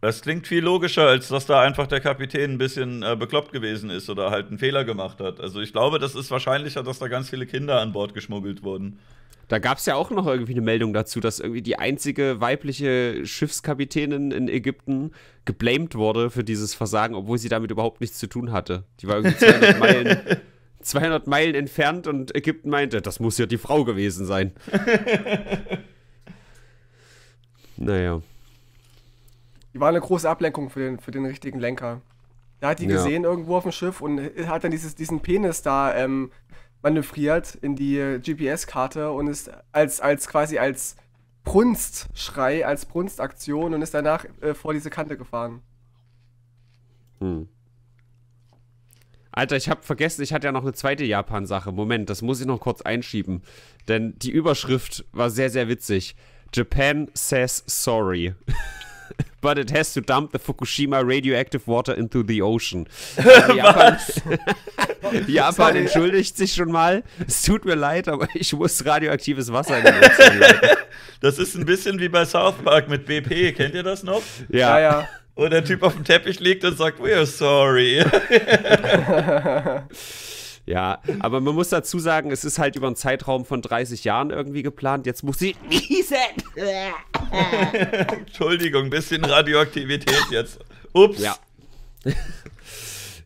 Das, das, klingt viel logischer, als dass da einfach der Kapitän ein bisschen äh, bekloppt gewesen ist oder halt einen Fehler gemacht hat. Also ich glaube, das ist wahrscheinlicher, dass da ganz viele Kinder an Bord geschmuggelt wurden. Da gab es ja auch noch irgendwie eine Meldung dazu, dass irgendwie die einzige weibliche Schiffskapitänin in Ägypten geblamed wurde für dieses Versagen, obwohl sie damit überhaupt nichts zu tun hatte. Die war irgendwie 200 Meilen, 200 <laughs> Meilen entfernt und Ägypten meinte, das muss ja die Frau gewesen sein. <laughs> naja. Die war eine große Ablenkung für den, für den richtigen Lenker. Da hat die ja. gesehen irgendwo auf dem Schiff und hat dann dieses, diesen Penis da ähm, manövriert in die GPS-Karte und ist als, als quasi als Brunstschrei, als Brunstaktion und ist danach äh, vor diese Kante gefahren. Hm. Alter, ich habe vergessen, ich hatte ja noch eine zweite Japan-Sache. Moment, das muss ich noch kurz einschieben. Denn die Überschrift war sehr, sehr witzig. Japan says sorry. <laughs> but it has to dump the Fukushima radioactive water into the ocean. <laughs> Japan, <laughs> Japan entschuldigt sich schon mal. Es tut mir leid, aber ich muss radioaktives Wasser in den Ozean Das ist ein bisschen wie bei South Park mit BP. Kennt ihr das noch? Ja, ja. ja. Wo der Typ auf dem Teppich liegt und sagt, we are sorry. <laughs> Ja, aber man muss dazu sagen, es ist halt über einen Zeitraum von 30 Jahren irgendwie geplant. Jetzt muss sie niesen. <laughs> Entschuldigung, bisschen Radioaktivität jetzt. Ups. Ja.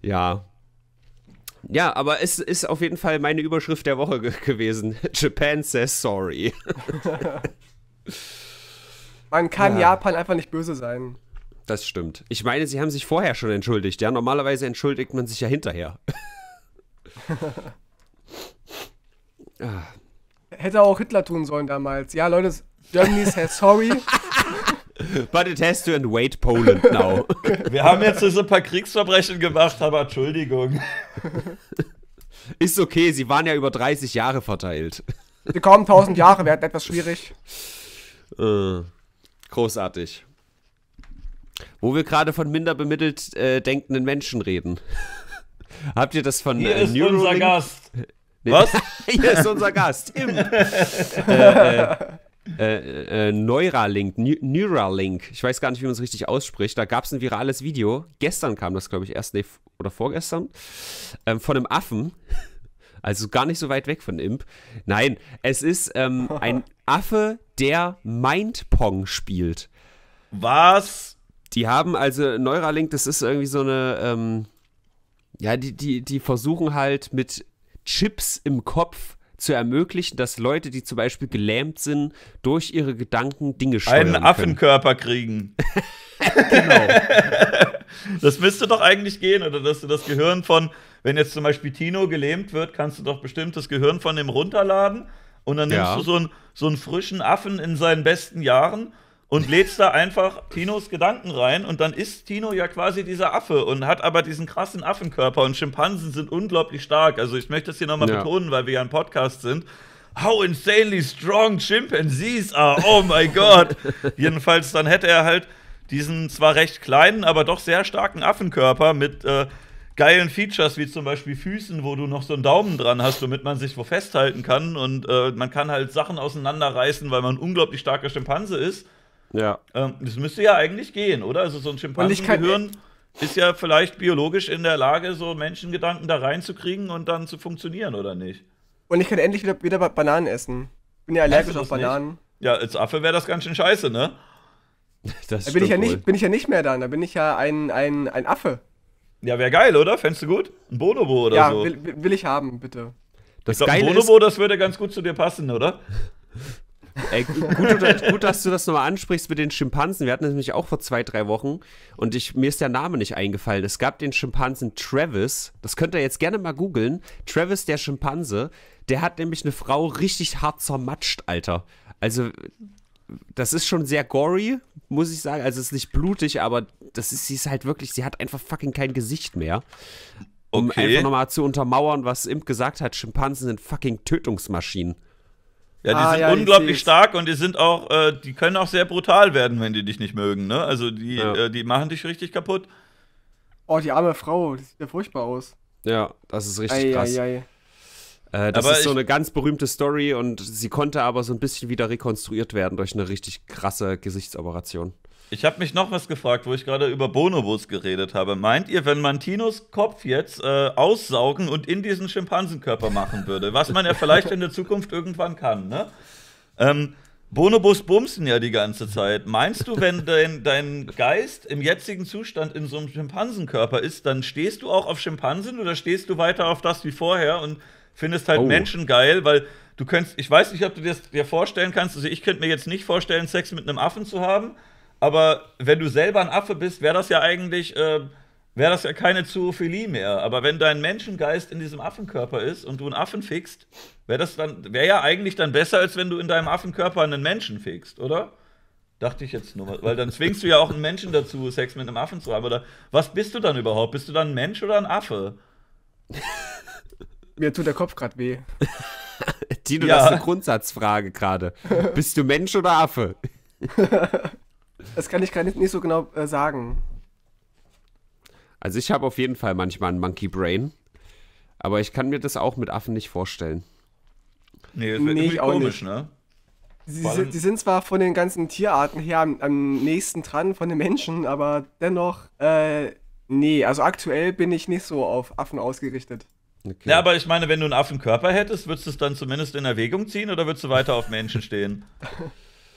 ja. Ja, aber es ist auf jeden Fall meine Überschrift der Woche gewesen. <laughs> Japan says sorry. <laughs> Man kann ja. Japan einfach nicht böse sein. Das stimmt. Ich meine, sie haben sich vorher schon entschuldigt. Ja, normalerweise entschuldigt man sich ja hinterher. <laughs> Hätte auch Hitler tun sollen damals. Ja, Leute, Germany says sorry. <laughs> But it has to and wait Poland now. <laughs> Wir haben jetzt so ein paar Kriegsverbrechen gemacht, aber Entschuldigung. Ist okay, sie waren ja über 30 Jahre verteilt. Die kaum 1000 Jahre werden etwas schwierig. Äh, großartig. Wo wir gerade von minder bemittelt äh, denkenden Menschen reden. Habt ihr das von Hier äh, ist Neuralink? unser Gast. Nee. Was? <laughs> Hier ist unser Gast. <laughs> Äh, äh, äh, äh, Neuralink, New Neuralink, ich weiß gar nicht, wie man es richtig ausspricht. Da gab es ein virales Video. Gestern kam das, glaube ich, erst nee, oder vorgestern ähm, von einem Affen. Also gar nicht so weit weg von Imp. Nein, es ist ähm, ein <laughs> Affe, der Mindpong spielt. Was? Die haben also Neuralink, das ist irgendwie so eine ähm, ja, die, die, die versuchen halt mit Chips im Kopf zu ermöglichen, dass Leute, die zum Beispiel gelähmt sind, durch ihre Gedanken Dinge steuern Einen können. Affenkörper kriegen. <laughs> genau. <laughs> das müsste doch eigentlich gehen, oder dass du das Gehirn von, wenn jetzt zum Beispiel Tino gelähmt wird, kannst du doch bestimmt das Gehirn von dem runterladen und dann nimmst ja. du so einen, so einen frischen Affen in seinen besten Jahren und lädst da einfach Tinos Gedanken rein und dann ist Tino ja quasi dieser Affe und hat aber diesen krassen Affenkörper und Schimpansen sind unglaublich stark. Also ich möchte das hier nochmal ja. betonen, weil wir ja ein Podcast sind. How insanely strong chimpanzees are. Oh my God. <laughs> Jedenfalls, dann hätte er halt diesen zwar recht kleinen, aber doch sehr starken Affenkörper mit äh, geilen Features wie zum Beispiel Füßen, wo du noch so einen Daumen dran hast, damit man sich wo festhalten kann und äh, man kann halt Sachen auseinanderreißen, weil man ein unglaublich starker Schimpanse ist. Ja. Ähm, das müsste ja eigentlich gehen, oder? Also so ein Schimpansengehirn ist ja vielleicht biologisch in der Lage, so Menschengedanken da reinzukriegen und dann zu funktionieren, oder nicht? Und ich kann endlich wieder, wieder Bananen essen. Ich bin ja allergisch auf Bananen. Nicht? Ja, als Affe wäre das ganz schön scheiße, ne? <laughs> Das da bin ich, ja nicht, bin ich ja nicht mehr dann, da bin ich ja ein, ein, ein Affe. Ja, wäre geil, oder? Fändest du gut? Ein Bonobo oder ja, so? Ja, will, will, ich haben, bitte. Das ich glaub, Geile Bonobo, ist, das würde ganz gut zu dir passen, oder? <laughs> Ey, gut, gut, dass du das nochmal ansprichst mit den Schimpansen. Wir hatten das nämlich auch vor zwei, drei Wochen und ich, mir ist der Name nicht eingefallen. Es gab den Schimpansen Travis, das könnt ihr jetzt gerne mal googeln. Travis, der Schimpanse, der hat nämlich eine Frau richtig hart zermatscht, Alter. Also, das ist schon sehr gory, muss ich sagen. Also, es ist nicht blutig, aber das ist, sie ist halt wirklich, sie hat einfach fucking kein Gesicht mehr. Um okay. einfach nochmal zu untermauern, was Imp gesagt hat: Schimpansen sind fucking Tötungsmaschinen. Ja, die ah, sind ja, unglaublich stark und die sind auch, äh, die können auch sehr brutal werden, wenn die dich nicht mögen, ne? Also die, ja. äh, die machen dich richtig kaputt. Oh, die arme Frau, die sieht ja furchtbar aus. Ja, das ist richtig ei, krass. Ei, ei. Äh, das aber ist so eine ganz berühmte Story und sie konnte aber so ein bisschen wieder rekonstruiert werden durch eine richtig krasse Gesichtsoperation. Ich habe mich noch was gefragt, wo ich gerade über Bonobos geredet habe. Meint ihr, wenn man Tinos Kopf jetzt äh, aussaugen und in diesen Schimpansenkörper machen würde, was man ja vielleicht in der Zukunft irgendwann kann, ne? Ähm, Bonobos bumsen ja die ganze Zeit. Meinst du, wenn dein, dein Geist im jetzigen Zustand in so einem Schimpansenkörper ist, dann stehst du auch auf Schimpansen oder stehst du weiter auf das wie vorher und findest halt oh. Menschen geil, weil du könntest, ich weiß nicht, ob du dir das dir vorstellen kannst, also ich könnte mir jetzt nicht vorstellen, Sex mit einem Affen zu haben, aber wenn du selber ein Affe bist, wäre das ja eigentlich, äh, wäre das ja keine Zoophilie mehr. Aber wenn dein Menschengeist in diesem Affenkörper ist und du einen Affen fickst, wäre das dann, wäre ja eigentlich dann besser, als wenn du in deinem Affenkörper einen Menschen fickst, oder? Dachte ich jetzt nur, weil dann zwingst du ja auch einen Menschen dazu, Sex mit einem Affen zu haben. Oder was bist du dann überhaupt? Bist du dann ein Mensch oder ein Affe? <laughs> Mir tut der Kopf gerade weh. <laughs> Tino, ja. das ist eine Grundsatzfrage gerade. Bist du Mensch oder Affe? <laughs> Das kann ich gar nicht, nicht so genau äh, sagen. Also ich habe auf jeden Fall manchmal ein Monkey Brain, aber ich kann mir das auch mit Affen nicht vorstellen. Nee, das wäre nee, irgendwie komisch, nicht. ne? Sie, sind, sie sind zwar von den ganzen Tierarten her am, am nächsten dran von den Menschen, aber dennoch, äh, nee, also aktuell bin ich nicht so auf Affen ausgerichtet. Okay. Ja, aber ich meine, wenn du einen Affenkörper hättest, würdest du es dann zumindest in Erwägung ziehen oder würdest du weiter auf Menschen stehen?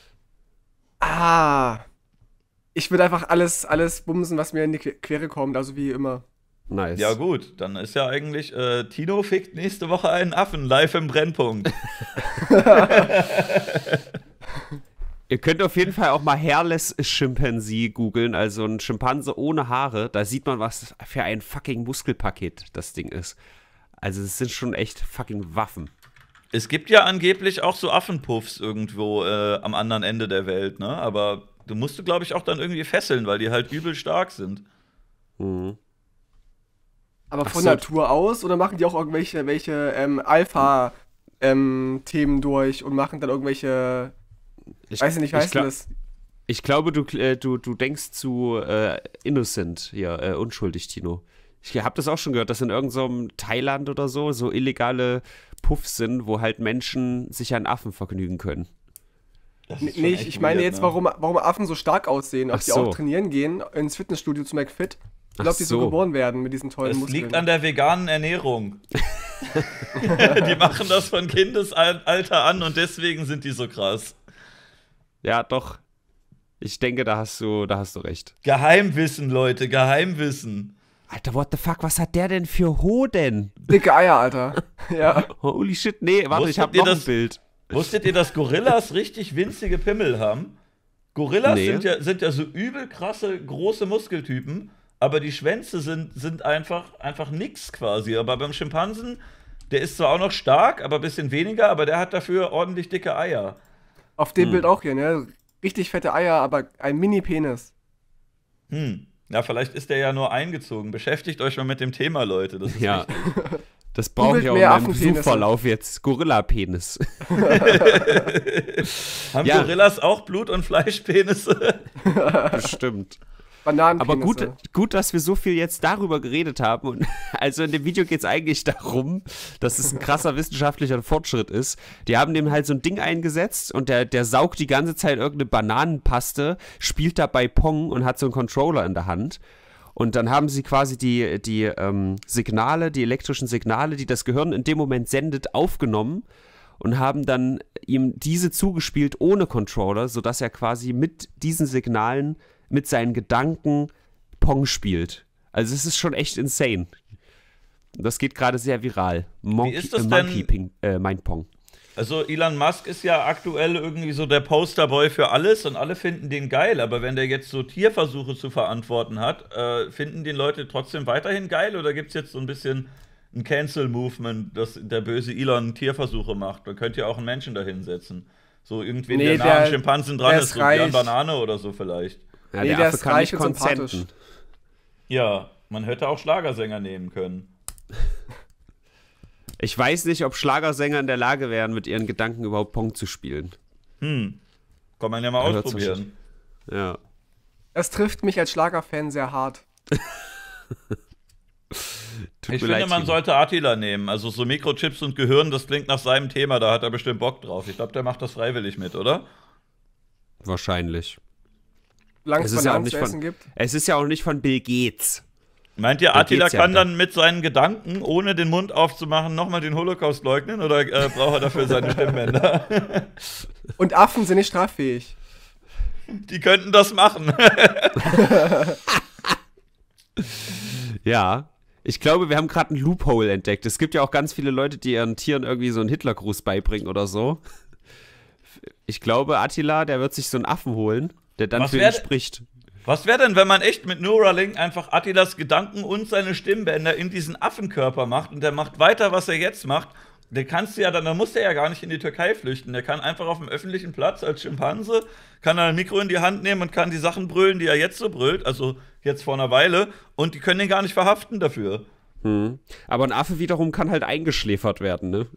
<laughs> ah, ich würde einfach alles, alles bumsen, was mir in die Quere kommt, also wie immer. Nice. Ja, gut, dann ist ja eigentlich, äh, Tino fickt nächste Woche einen Affen live im Brennpunkt. <laughs> Ihr könnt auf jeden Fall auch mal Hairless Schimpansie googeln, also ein Schimpanse ohne Haare. Da sieht man, was für ein fucking Muskelpaket das Ding ist. Also, es sind schon echt fucking Waffen. Es gibt ja angeblich auch so Affenpuffs irgendwo äh, am anderen Ende der Welt, ne? Aber du musst du, glaube ich, auch dann irgendwie fesseln, weil die halt übel stark sind. Mhm. Aber von so. Natur aus oder machen die auch irgendwelche welche, ähm, Alpha-Themen ähm, durch und machen dann irgendwelche. Ich weiß nicht, wie heißt das? Ich glaube, du, äh, du, du denkst zu äh, innocent, ja, äh, unschuldig, Tino. Ich habe das auch schon gehört, dass in irgendeinem so Thailand oder so so illegale Puffs sind, wo halt Menschen sich an Affen vergnügen können. Nee, ich, ich, meine jetzt, ne? warum, warum Affen so stark aussehen, ob Ach die so. auch trainieren gehen, ins Fitnessstudio zu McFit. Ich glaube, die so. geboren werden mit diesen tollen das Muskeln. liegt an der veganen Ernährung. <laughs> die machen das von Kindesalter an und deswegen sind die so krass. Ja, doch. Ich denke, da hast du, da hast du recht. Geheimwissen, Leute, Geheimwissen. Alter, what the fuck, was hat der denn für Hoden? Dicke Eier, Alter. <laughs> ja. Holy shit, nee, warte, Wusstet ich hab noch das, ein Bild. Wusstet ihr, dass Gorillas richtig winzige Pimmel haben? Gorillas nee. sind, ja, sind ja so übel krasse, große Muskeltypen, aber die Schwänze sind, sind einfach, einfach nix quasi. Aber beim Schimpansen, der ist zwar auch noch stark, aber ein bisschen weniger, aber der hat dafür ordentlich dicke Eier. Auf dem hm. Bild auch hier, ne? Richtig fette Eier, aber ein Mini-Penis. Hm. Ja, vielleicht ist der ja nur eingezogen. Beschäftigt euch mal mit dem Thema, Leute. Das ist ja. wichtig. <laughs> Das brauche ich auch in meinem ne? Suchverlauf jetzt. Gorilla-Penis. <laughs> Haben ja. Gorillas auch Blut- und Fleischpenisse? <laughs> Bestimmt. Bananenpenisse. Aber gut, gut, dass wir so viel jetzt darüber geredet haben. Und <laughs> also in dem Video geht es eigentlich darum, dass es ein krasser wissenschaftlicher Fortschritt ist. Die haben dem halt so ein Ding eingesetzt und der, der saugt die ganze Zeit irgendeine Bananenpaste, spielt dabei Pong und hat so einen Controller in der Hand. Und dann haben sie quasi die, die ähm, Signale, die elektrischen Signale, die das Gehirn in dem Moment sendet, aufgenommen und haben dann ihm diese zugespielt ohne Controller, sodass er quasi mit diesen Signalen, mit seinen Gedanken Pong spielt. Also es ist schon echt insane. Das geht gerade sehr viral. Monkey, Wie ist das äh, Monkey denn? Ping, äh, Mind Pong. Also Elon Musk ist ja aktuell irgendwie so der Posterboy für alles und alle finden den geil, aber wenn der jetzt so Tierversuche zu verantworten hat, äh, finden den Leute trotzdem weiterhin geil oder gibt es jetzt so ein bisschen ein Cancel-Movement, dass der böse Elon Tierversuche macht? Man könnte ja auch einen Menschen dahinsetzen. So irgendwie nee, der nah am Schimpansen dran ist, ist so wie Banane oder so vielleicht. Ja, nee, der, der ist reich und sympathisch. Ja, man hätte auch Schlagersänger nehmen können. <laughs> Ich weiß nicht, ob Schlagersänger in der Lage wären, mit ihren Gedanken überhaupt Pong zu spielen. Hm. Kann man ja mal Aber ausprobieren. Ja. Das trifft mich als Schlagerfan sehr hart. <laughs> ich finde, man sollte Attila nehmen. Also so Mikrochips und Gehirn, das klingt nach seinem Thema, da hat er bestimmt Bock drauf. Ich glaube, der macht das freiwillig mit, oder? Wahrscheinlich. Solange es, es, ja es, ist ja auch nicht von Bill Gates. Meint ihr, Attila kann dann mit seinen Gedanken, ohne den Mund aufzumachen, nochmal den Holocaust leugnen oder äh, braucht er dafür seine Stimmbänder? <laughs> Und Affen sind nicht straffähig. Die könnten das machen. <laughs> ja. Ich glaube, wir haben gerade ein Loophole entdeckt. Es gibt ja auch ganz viele Leute, die ihren Tieren irgendwie so einen Hitlergruß beibringen oder so. Ich glaube, Attila, der wird sich so einen Affen holen, der dann was für ihn spricht. Was wäre denn, wenn man echt mit Neuralink einfach Attilas Gedanken und seine Stimmbänder in diesen Affenkörper macht und der macht weiter, was er jetzt macht? Der kannst du ja dann, dann muss der ja gar nicht in die Türkei flüchten. Der kann einfach auf dem öffentlichen Platz als Schimpanse, kann ein Mikro in die Hand nehmen und kann die Sachen brüllen, die er jetzt so brüllt, also jetzt vor einer Weile, und die können ihn gar nicht verhaften dafür. Hm. Aber ein Affe wiederum kann halt eingeschläfert werden, ne?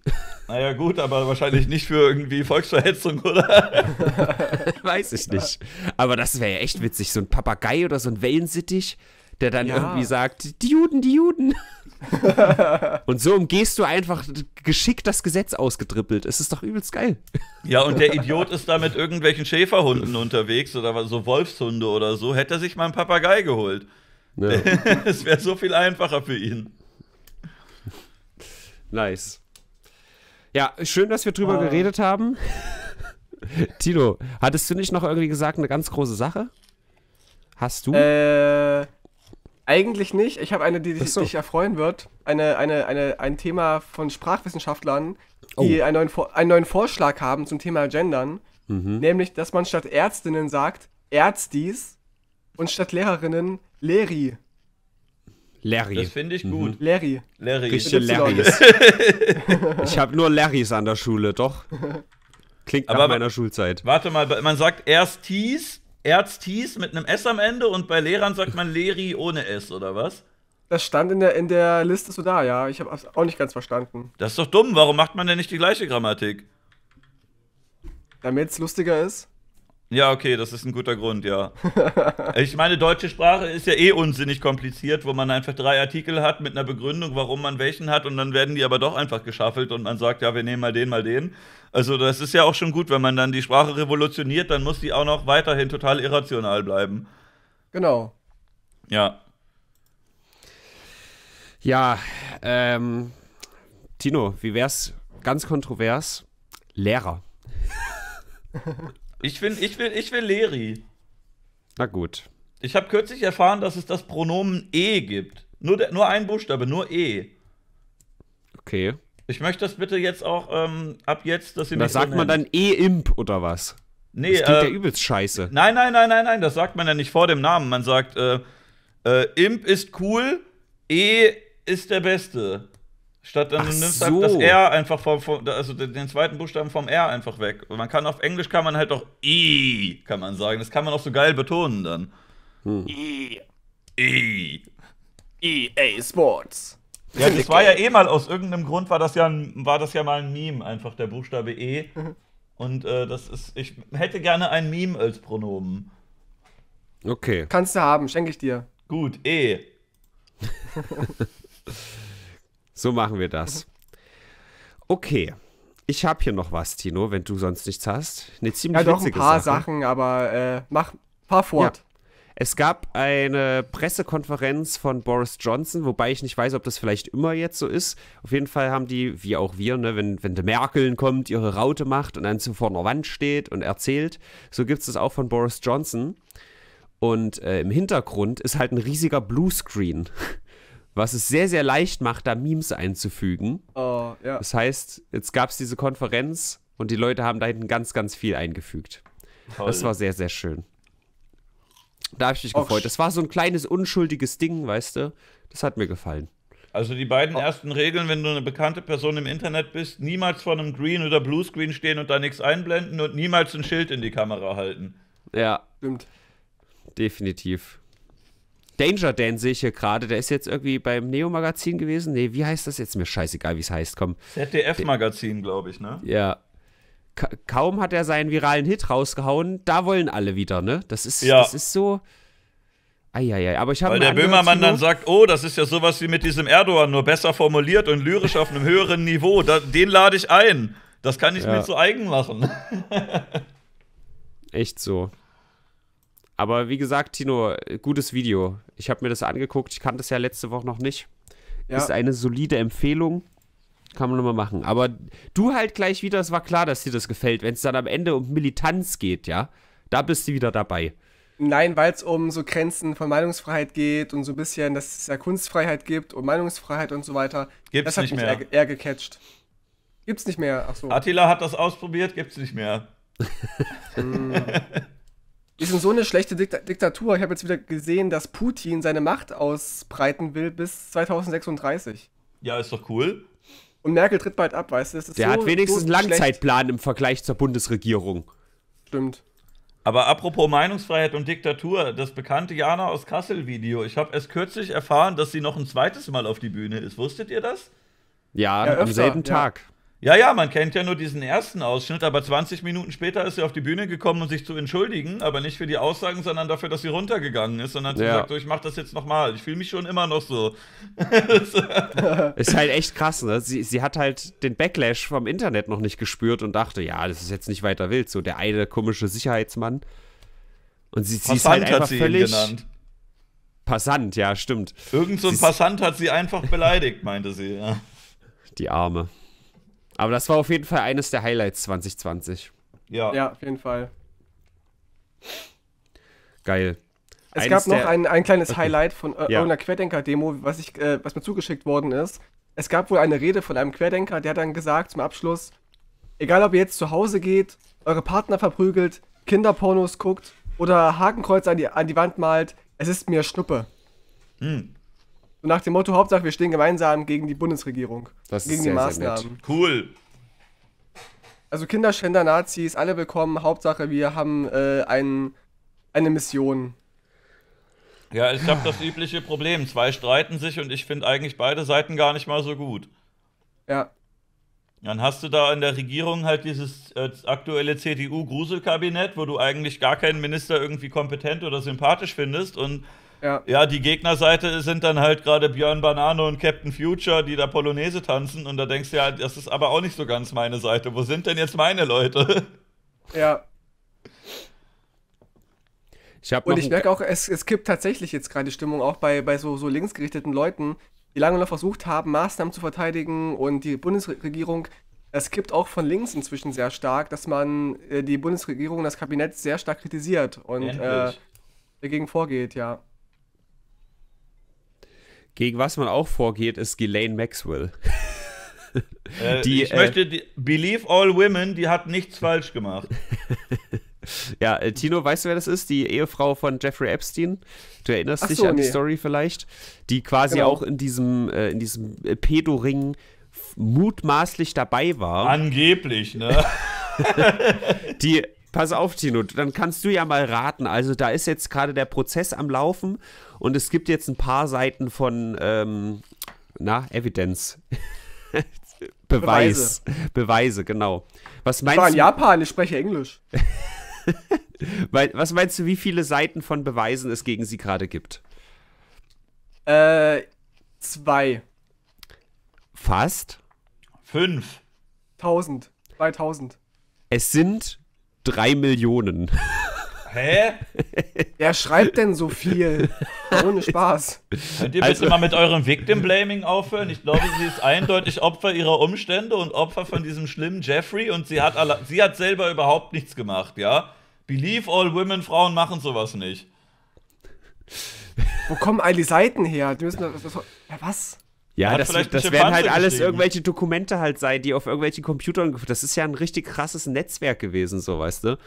Naja, gut, aber wahrscheinlich nicht für irgendwie Volksverhetzung, oder? <laughs> Weiß ich nicht. Aber das wäre ja echt witzig, so ein Papagei oder so ein Wellensittich, der dann ja. irgendwie sagt, die Juden, die Juden. <laughs> und so umgehst du einfach geschickt das Gesetz ausgedrippelt. Es ist doch übelst geil. Ja, und der Idiot ist da mit irgendwelchen Schäferhunden unterwegs oder so Wolfshunde oder so. Hätte er sich mal einen Papagei geholt. Ne? <laughs> Es wäre so viel einfacher für ihn. Nice. Ja, schön, dass wir drüber ah. geredet haben. <laughs> Tino, hattest du nicht noch irgendwie gesagt, eine ganz große Sache? Hast du? Äh, eigentlich nicht. Ich habe eine, die, die so. dich erfreuen wird. Eine, eine, eine, ein Thema von Sprachwissenschaftlern, die oh. einen, neuen, einen neuen Vorschlag haben zum Thema Gendern. Mhm. Nämlich, dass man statt Ärztinnen sagt Ärztis und statt Lehrerinnen Larry. Larry. Das finde ich gut. Mhm. Larry. Larry. Richtige Larrys. ich habe nur Larrys an der Schule, doch. Klingt nach Aber meiner Schulzeit. Warte mal, man sagt erst Tees, Erztees mit einem S am Ende und bei Lehrern sagt man Leri ohne S, oder was? Das stand in der, in der Liste so da, ja. Ich habe es auch nicht ganz verstanden. Das ist doch dumm. Warum macht man denn nicht die gleiche Grammatik? Damit es lustiger ist. Ja, okay, das ist ein guter Grund, ja. <laughs> ich meine, deutsche Sprache ist ja eh unsinnig kompliziert, wo man einfach drei Artikel hat mit einer Begründung, warum man welchen hat, und dann werden die aber doch einfach geschaffelt und man sagt, ja, wir nehmen mal den, mal den. Also, das ist ja auch schon gut, wenn man dann die Sprache revolutioniert, dann muss die auch noch weiterhin total irrational bleiben. Genau. Ja. Ja, ähm, Tino, wie wär's ganz kontrovers? Lehrer. <laughs> Ich will, ich bin, ich bin Leri. Na gut. Ich habe kürzlich erfahren, dass es das Pronomen E gibt. Nur, der, nur ein Buchstabe, nur E. Okay. Ich möchte das bitte jetzt auch ähm, ab jetzt, dass ihr mich. Da sagt so man dann E-Imp oder was? Nee, das klingt äh, ja übelst scheiße. Nein, nein, nein, nein, nein, das sagt man ja nicht vor dem Namen. Man sagt, äh, äh, Imp ist cool, E ist der Beste. Statt dann äh, du nimmst halt so. das R einfach vom, vom, also den zweiten Buchstaben vom R einfach weg. Und man kann auf Englisch kann man halt auch I, kann man sagen. Das kann man auch so geil betonen dann. Hm. I. I. EA Sports. Ja, das war ja <laughs> eh mal aus irgendeinem Grund war das ja ein, war das ja mal ein Meme einfach der Buchstabe E. Mhm. Und äh, das ist ich hätte gerne ein Meme als Pronomen. Okay. Kannst du haben, schenke ich dir. Gut, E. <laughs> So machen wir das. Okay. Ich habe hier noch was, Tino, wenn du sonst nichts hast. Eine ziemlich ja, doch, ein paar Sache. Sachen, aber äh, mach, fahr fort. Ja. Es gab eine Pressekonferenz von Boris Johnson, wobei ich nicht weiß, ob das vielleicht immer jetzt so ist. Auf jeden Fall haben die, wie auch wir, ne, wenn, wenn die Merkel kommt, ihre Raute macht und dann zu vor einer Wand steht und erzählt, so gibt es das auch von Boris Johnson. Und äh, im Hintergrund ist halt ein riesiger Bluescreen was es sehr, sehr leicht macht, da Memes einzufügen. Oh, ja. Das heißt, jetzt gab es diese Konferenz und die Leute haben da hinten ganz, ganz viel eingefügt. Toll. Das war sehr, sehr schön. Da habe ich mich gefreut. Das war so ein kleines, unschuldiges Ding, weißt du? Das hat mir gefallen. Also die beiden oh. ersten Regeln, wenn du eine bekannte Person im Internet bist, niemals vor einem Green oder Blue Screen stehen und da nichts einblenden und niemals ein Schild in die Kamera halten. Ja. Stimmt. Definitiv. Danger Dan sehe ich hier gerade. Der ist jetzt irgendwie beim Neo-Magazin gewesen. Nee, wie heißt das jetzt? Mir scheißegal, wie es heißt. Komm. ZDF-Magazin, glaube ich, ne? Ja. Ka kaum hat er seinen viralen Hit rausgehauen, da wollen alle wieder, ne? Das ist, ja. das ist so. Eieiei, aber ich habe. Weil der Böhmermann Tino. dann sagt: Oh, das ist ja sowas wie mit diesem Erdogan, nur besser formuliert und lyrisch auf einem höheren Niveau. Da, den lade ich ein. Das kann ich ja. mir zu eigen machen. <laughs> Echt so. Aber wie gesagt, Tino, gutes Video. Ich habe mir das angeguckt. Ich kannte es ja letzte Woche noch nicht. Ja. Ist eine solide Empfehlung. Kann man nochmal machen. Aber du halt gleich wieder, es war klar, dass dir das gefällt. Wenn es dann am Ende um Militanz geht, ja, da bist du wieder dabei. Nein, weil es um so Grenzen von Meinungsfreiheit geht und so ein bisschen, dass es ja Kunstfreiheit gibt und Meinungsfreiheit und so weiter. Gibt's das hat nicht mich mehr. eher, eher gecatcht. Gibt's nicht mehr. Ach so. Attila hat das ausprobiert, gibt's nicht mehr. <laughs> <laughs> Hm. Wir sind so eine schlechte Dikt Diktatur. Ich habe jetzt wieder gesehen, dass Putin seine Macht ausbreiten will bis 2036. Ja, ist doch cool. Und Merkel tritt bald ab, weißt du? Der so, hat wenigstens so einen Langzeitplan schlecht. im Vergleich zur Bundesregierung. Stimmt. Aber apropos Meinungsfreiheit und Diktatur, das bekannte Jana aus Kassel-Video. Ich habe erst kürzlich erfahren, dass sie noch ein zweites Mal auf die Bühne ist. Wusstet ihr das? Ja, ja am selben Tag. Ja. Ja, ja, man kennt ja nur diesen ersten Ausschnitt, aber 20 Minuten später ist sie auf die Bühne gekommen, um sich zu entschuldigen, aber nicht für die Aussagen, sondern dafür, dass sie runtergegangen ist, Und dann hat sie ja. sagt, oh, ich mach das jetzt nochmal. Ich fühle mich schon immer noch so. ist halt echt krass, ne? Sie, sie hat halt den Backlash vom Internet noch nicht gespürt und dachte, ja, das ist jetzt nicht weiter wild, so der eine komische Sicherheitsmann. Und sie, sie ist halt einfach sie völlig. Genannt. Passant, ja, stimmt. Irgend so ein Passant hat sie einfach beleidigt, meinte sie, ja. Die Arme. Aber das war auf jeden Fall eines der Highlights 2020. Ja. Ja, auf jeden Fall. Geil. Es eines gab noch ein, ein kleines okay. Highlight von äh, ja. einer Querdenker-Demo, was, äh, was mir zugeschickt worden ist. Es gab wohl eine Rede von einem Querdenker, der hat dann gesagt zum Abschluss, egal ob ihr jetzt zu Hause geht, eure Partner verprügelt, Kinderpornos guckt oder Hakenkreuz an die, an die Wand malt, es ist mir Schnuppe. Hm. So nach dem Motto, Hauptsache, wir stehen gemeinsam gegen die Bundesregierung. Das gegen ist sehr, die Maßnahmen. Cool. Also Kinderschänder, Nazis, alle bekommen. Hauptsache, wir haben äh, ein, eine Mission. Ja, ich habe das übliche Problem. Zwei streiten sich und ich finde eigentlich beide Seiten gar nicht mal so gut. Ja. Dann hast du da in der Regierung halt dieses äh, aktuelle CDU-Gruselkabinett, wo du eigentlich gar keinen Minister irgendwie kompetent oder sympathisch findest und ja. die Gegnerseite sind dann halt gerade Björn Banane und Captain Future, die da Polonaise tanzen. Und da denkst du ja, das ist aber auch nicht so ganz meine Seite. Wo sind denn jetzt meine Leute? Ja. Ich und ich merke auch, es, es kippt tatsächlich jetzt gerade die Stimmung auch bei, bei so, so linksgerichteten Leuten, die lange noch versucht haben, Maßnahmen zu verteidigen und die Bundesregierung. Es kippt auch von links inzwischen sehr stark, dass man äh, die Bundesregierung, das Kabinett sehr stark kritisiert und äh, dagegen vorgeht, ja. Gegen was man auch vorgeht, ist Ghislaine Maxwell. Äh, <laughs> die, ich äh, möchte die, Believe All Women, die hat nichts falsch gemacht. <laughs> ja, äh, Tino, weißt du, wer das ist? Die Ehefrau von Jeffrey Epstein. Du erinnerst Ach dich an nee. die Story vielleicht, die quasi genau. auch in diesem, äh, diesem äh, Pedo-Ring mutmaßlich dabei war. Angeblich, ne? <laughs> die Pass auf, Tino, dann kannst du ja mal raten. Also da ist jetzt gerade der Prozess am Laufen und es gibt jetzt ein paar Seiten von, ähm, na, Evidenz. <laughs> Beweis. Beweise. Beweise, genau. Was meinst ich war in du? Japan, ich spreche Englisch. <laughs> Was meinst du, wie viele Seiten von Beweisen es gegen sie gerade gibt? Äh, zwei. Fast? Fünf. Tausend. 2000. Es sind drei Millionen. Hä? Wer schreibt denn so viel? <laughs> Ohne Spaß. Könnt ihr also, mal mit eurem Victim Blaming aufhören? Ich glaube, sie ist eindeutig Opfer ihrer Umstände und Opfer von diesem schlimmen Jeffrey und sie hat, sie hat selber überhaupt nichts gemacht, ja? Believe all women, Frauen machen sowas nicht. Wo kommen all die Seiten her? Die müssen, was? Ja, das, das, werden halt alles irgendwelche Dokumente halt sein, die auf irgendwelchen Computern. Das ist ja ein richtig krasses Netzwerk gewesen, so weißt du.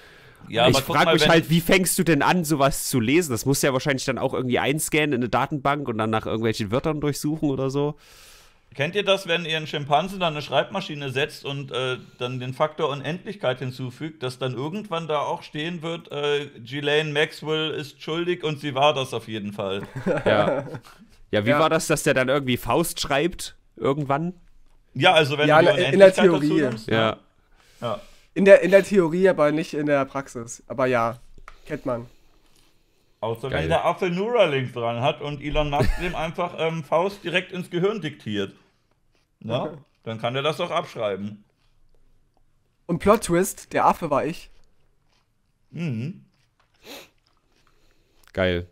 Ja, ich frage mich halt, wie fängst du denn an, sowas zu lesen? Das musst du ja wahrscheinlich dann auch irgendwie einscannen in eine Datenbank und dann nach irgendwelchen Wörtern durchsuchen oder so. Kennt ihr das, wenn ihr einen Schimpansen dann eine Schreibmaschine setzt und äh, dann den Faktor Unendlichkeit hinzufügt, dass dann irgendwann da auch stehen wird, äh, Ghislaine Maxwell ist schuldig und sie war das auf jeden Fall. Ja. <laughs> Ja, wie ja. war das, dass der dann irgendwie Faust schreibt irgendwann? Ja, also wenn ja, du in der Theorie. Nimmst, ja. ja. In der in der Theorie, aber nicht in der Praxis. Aber ja, kennt man. Außer Geil. wenn der Affe Neuralink dran hat und Elon Musk <laughs> dem einfach ähm, Faust direkt ins Gehirn diktiert. Na? Okay. Dann kann er das doch abschreiben. Und Plot Twist, der Affe war ich. Mhm. Geil.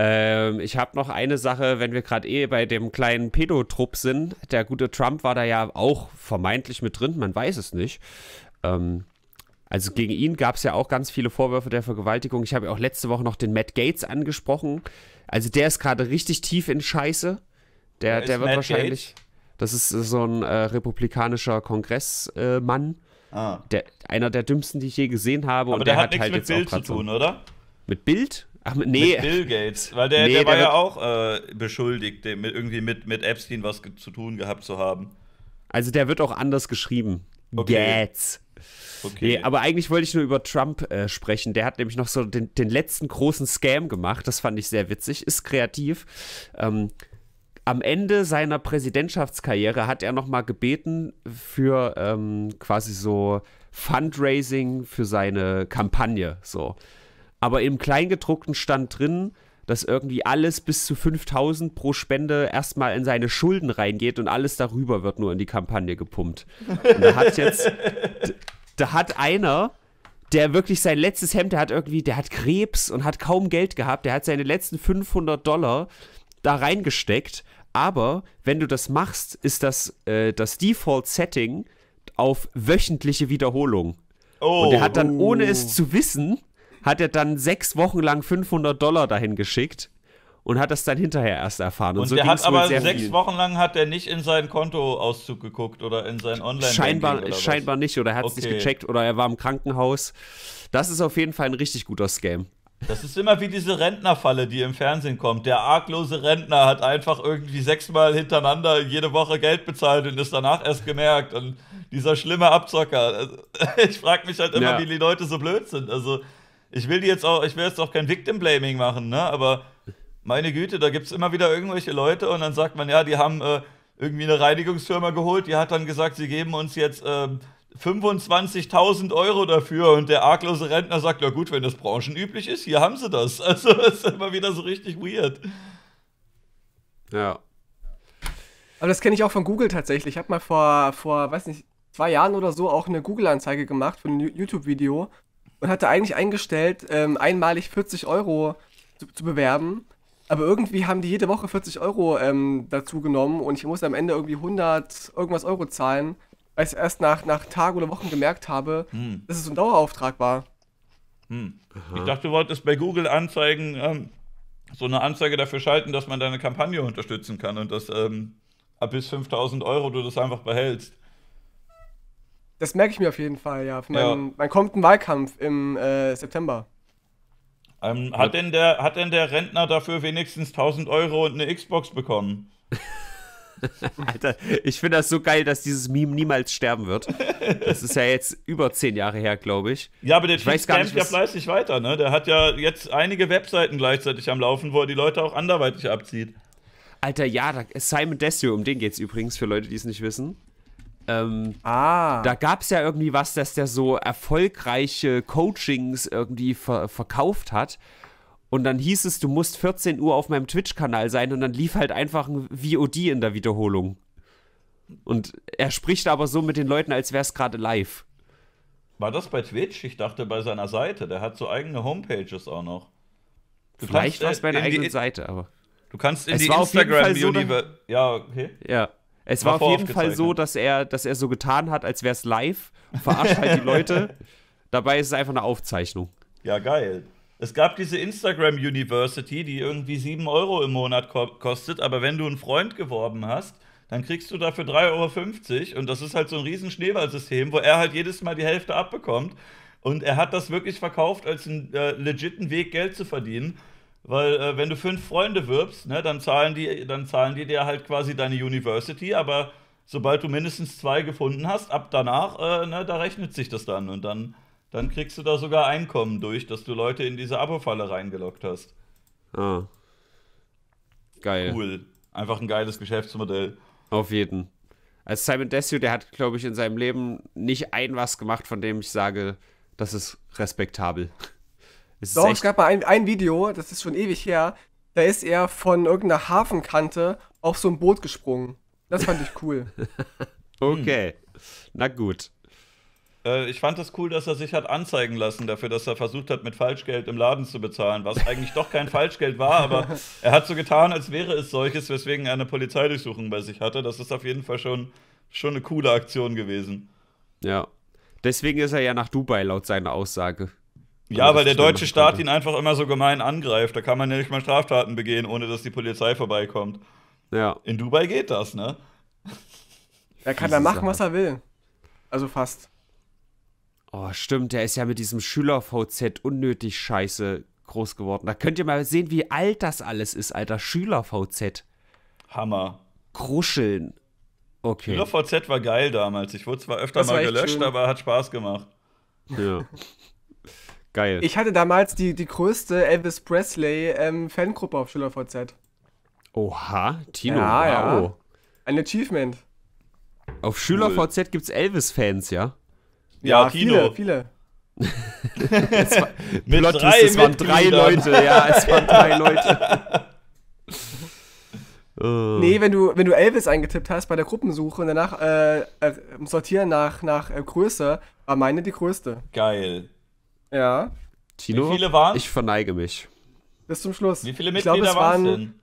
Ähm, ich habe noch eine Sache, wenn wir gerade eh bei dem kleinen Pedotrupp sind. Der gute Trump war da ja auch vermeintlich mit drin, man weiß es nicht. Ähm, also gegen ihn gab es ja auch ganz viele Vorwürfe der Vergewaltigung. Ich habe ja auch letzte Woche noch den Matt Gates angesprochen. Also der ist gerade richtig tief in Scheiße. Der, der wird Matt wahrscheinlich. Gates? Das ist äh, so ein äh, republikanischer Kongressmann. Äh, ah. der, einer der dümmsten, die ich je gesehen habe. Aber und der, der hat, nichts halt mit Bild zu tun, so, oder? Mit Bild? Ach, nee. Mit Bill Gates, weil der, nee, der war der ja auch äh, beschuldigt, mit, irgendwie mit, mit Epstein was zu tun gehabt zu haben. Also der wird auch anders geschrieben. Okay. Gates. Okay. Nee, aber eigentlich wollte ich nur über Trump äh, sprechen. Der hat nämlich noch so den, den, letzten großen Scam gemacht. Das fand ich sehr witzig, ist kreativ. Ähm, am Ende seiner Präsidentschaftskarriere hat er nochmal gebeten für ähm, quasi so Fundraising für seine Kampagne. So. Aber im Kleingedruckten stand drin, dass irgendwie alles bis zu 5000 pro Spende erstmal in seine Schulden reingeht und alles darüber wird nur in die Kampagne gepumpt. Und da hat jetzt, da hat einer, der wirklich sein letztes Hemd, der hat irgendwie, der hat Krebs und hat kaum Geld gehabt, der hat seine letzten 500 Dollar da reingesteckt. Aber wenn du das machst, ist das äh, das Default-Setting auf wöchentliche Wiederholung. Oh, und der hat dann, oh. ohne es zu wissen, hat er dann sechs Wochen lang 500 Dollar dahin geschickt und hat das dann hinterher erst erfahren. Und, und so der hat aber sechs viel. Wochen lang hat er nicht in seinen Kontoauszug geguckt oder in sein online Scheinbar, oder scheinbar was? nicht oder er hat es okay. nicht gecheckt oder er war im Krankenhaus. Das ist auf jeden Fall ein richtig guter Scam. Das ist immer wie diese Rentnerfalle, die im Fernsehen kommt. Der arglose Rentner hat einfach irgendwie sechsmal hintereinander jede Woche Geld bezahlt und ist danach erst gemerkt. Und dieser schlimme Abzocker. Also, <laughs> ich frage mich halt immer, ja. wie die Leute so blöd sind. Also ich will die jetzt auch, ich will jetzt auch kein Victim Blaming machen, ne? Aber meine Güte, da gibt es immer wieder irgendwelche Leute und dann sagt man, ja, die haben äh, irgendwie eine Reinigungsfirma geholt, die hat dann gesagt, sie geben uns jetzt äh, 25.000 Euro dafür und der arglose Rentner sagt, ja gut, wenn das branchenüblich ist, hier haben sie das. <laughs> Also das ist immer wieder so richtig weird. Ja. Aber das kenne ich auch von Google tatsächlich. Ich habe mal vor, vor, weiß nicht, zwei Jahren oder so auch eine Google-Anzeige gemacht für ein YouTube-Video und hatte eigentlich eingestellt, ähm, einmalig 40 Euro zu, zu, bewerben. Aber irgendwie haben die jede Woche 40 Euro ähm, dazu genommen und ich musste am Ende irgendwie 100 irgendwas Euro zahlen, weil ich erst nach, nach Tagen oder Wochen gemerkt habe, hm. dass es ein Dauerauftrag war. Hm. Ich dachte, du wolltest bei Google Anzeigen ähm, so eine Anzeige dafür schalten, dass man deine Kampagne unterstützen kann und dass ähm, ab bis 5000 Euro du das einfach behältst. Das merke ich mir auf jeden Fall, ja. Für meinen, ja. Dann kommt ein Wahlkampf im äh, September. Ähm, hat, denn der, hat denn der Rentner dafür wenigstens 1000 Euro und eine Xbox bekommen? <laughs> Alter, ich finde das so geil, dass dieses Meme niemals sterben wird. Das ist ja jetzt über zehn Jahre her, glaube ich. Ja, aber der Typ kämpft ja fleißig weiter, ne? Der hat ja jetzt einige Webseiten gleichzeitig am Laufen, wo er die Leute auch anderweitig abzieht. Alter, ja, Simon Desio, um den geht es übrigens, für Leute, die es nicht wissen. Ähm, ah. Da gab es ja irgendwie was, dass der so erfolgreiche Coachings irgendwie ver verkauft hat. Und dann hieß es, du musst 14 Uhr auf meinem Twitch-Kanal sein und dann lief halt einfach ein VOD in der Wiederholung. Und er spricht aber so mit den Leuten, als wäre es gerade live. War das bei Twitch? Ich dachte bei seiner Seite. Der hat so eigene Homepages auch noch. Du Vielleicht war es bei äh, einer eigenen Seite, aber. Du kannst in es die Instagram-Universe. So ja, okay. Ja. Es war, war auf jeden Fall so, dass er, dass er so getan hat, als wäre es live, verarscht halt die Leute. <laughs> Dabei ist es einfach eine Aufzeichnung. Ja, geil. Es gab diese Instagram University, die irgendwie 7 Euro im Monat ko kostet, aber wenn du einen Freund geworben hast, dann kriegst du dafür 3,50 Euro und das ist halt so ein riesen Schneeballsystem, wo er halt jedes Mal die Hälfte abbekommt. Und er hat das wirklich verkauft als einen äh, legiten Weg, Geld zu verdienen. Weil äh, wenn du fünf Freunde wirbst, ne, dann, zahlen die, dann zahlen die dir halt quasi deine University, aber sobald du mindestens zwei gefunden hast, ab danach, äh, ne, da rechnet sich das dann und dann, dann kriegst du da sogar Einkommen durch, dass du Leute in diese Abo-Falle reingelockt hast. Ah. Geil. Cool. Einfach ein geiles Geschäftsmodell. Auf jeden. Also Simon Desue, der hat, glaube ich, in seinem Leben nicht ein was gemacht, von dem ich sage, das ist respektabel. Es Doch, es gab mal ein, ein Video, das ist schon ewig her, da ist er von irgendeiner Hafenkante auf so ein Boot gesprungen. Das fand ich cool. <laughs> Hm. okay, hm. na gut. Äh, ich fand es cool, dass er sich hat anzeigen lassen dafür, dass er versucht hat, mit Falschgeld im Laden zu bezahlen, was eigentlich doch kein Falschgeld war, aber <laughs> er hat so getan, als wäre es solches, weswegen er eine Polizeidurchsuchung bei sich hatte. Das ist auf jeden Fall schon, schon eine coole Aktion gewesen. Ja. Deswegen ist er ja nach Dubai, laut seiner Aussage. Ja, also, weil der deutsche Staat ihn einfach immer so gemein angreift. Da kann man ja nicht mal Straftaten begehen, ohne dass die Polizei vorbeikommt. Ja. In Dubai geht das, ne? Er kann da machen, was er will. Also fast. Oh, stimmt, der ist ja mit diesem Schüler-VZ unnötig scheiße groß geworden. Da könnt ihr mal sehen, wie alt das alles ist, alter. Schüler-VZ. Hammer. Kruscheln. Okay. Schüler-VZ war geil damals. Ich wurde zwar öfter das mal gelöscht, aber hat Spaß gemacht. Ja. <laughs> geil. Ich hatte damals die, die größte Elvis Presley ähm, Fangruppe auf SchülerVZ. Oha, Tino, ja, wow. Ja. Ein Achievement. Auf SchülerVZ cool. VZ gibt's Elvis-Fans, ja? Ja, ja Tino. viele, viele. <laughs> es war, mit drei, es waren drei Leute, ja, es waren drei Leute. Uh. <laughs> Nee, wenn du, wenn du Elvis eingetippt hast bei der Gruppensuche und danach äh, äh sortieren nach, nach äh, Größe, war meine die größte. Geil. Ja. Tino, Wie viele waren? Ich verneige mich. Bis zum Schluss. Wie viele Mitglieder ich glaub, waren es denn?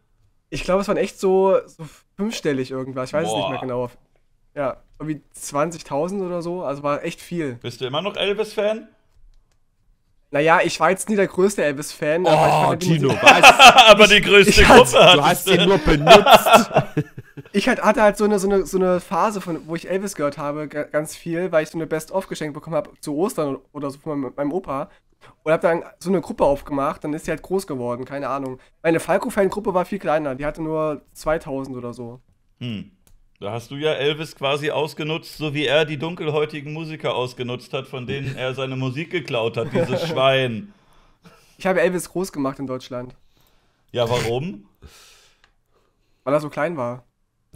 Ich glaube, es waren echt so, so fünfstellig irgendwas. Ich weiß Boah. es nicht mehr genau. Ja, irgendwie 20.000 oder so. Also war echt viel. Bist du immer noch Elvis-Fan? Naja, ich war jetzt nie der größte Elvis-Fan. Oh, halt Tino, halt was? <laughs> <laughs> aber die größte ich, Gruppe hat, Du hast ihn nur benutzt. <laughs> ich halt, hatte halt so eine, so, eine, so eine Phase, von, wo ich Elvis gehört habe, ganz viel, weil ich so eine Best-of geschenkt bekommen habe zu Ostern oder so von meinem Opa. Und hab dann so eine Gruppe aufgemacht, dann ist sie halt groß geworden, keine Ahnung. Meine Falco-Fan-Gruppe war viel kleiner, die hatte nur 2000 oder so. Hm. Da hast du ja Elvis quasi ausgenutzt, so wie er die dunkelhäutigen Musiker ausgenutzt hat, von denen er seine Musik geklaut hat, dieses <laughs> Schwein. Ich habe Elvis groß gemacht in Deutschland. Ja, warum? Weil er so klein war.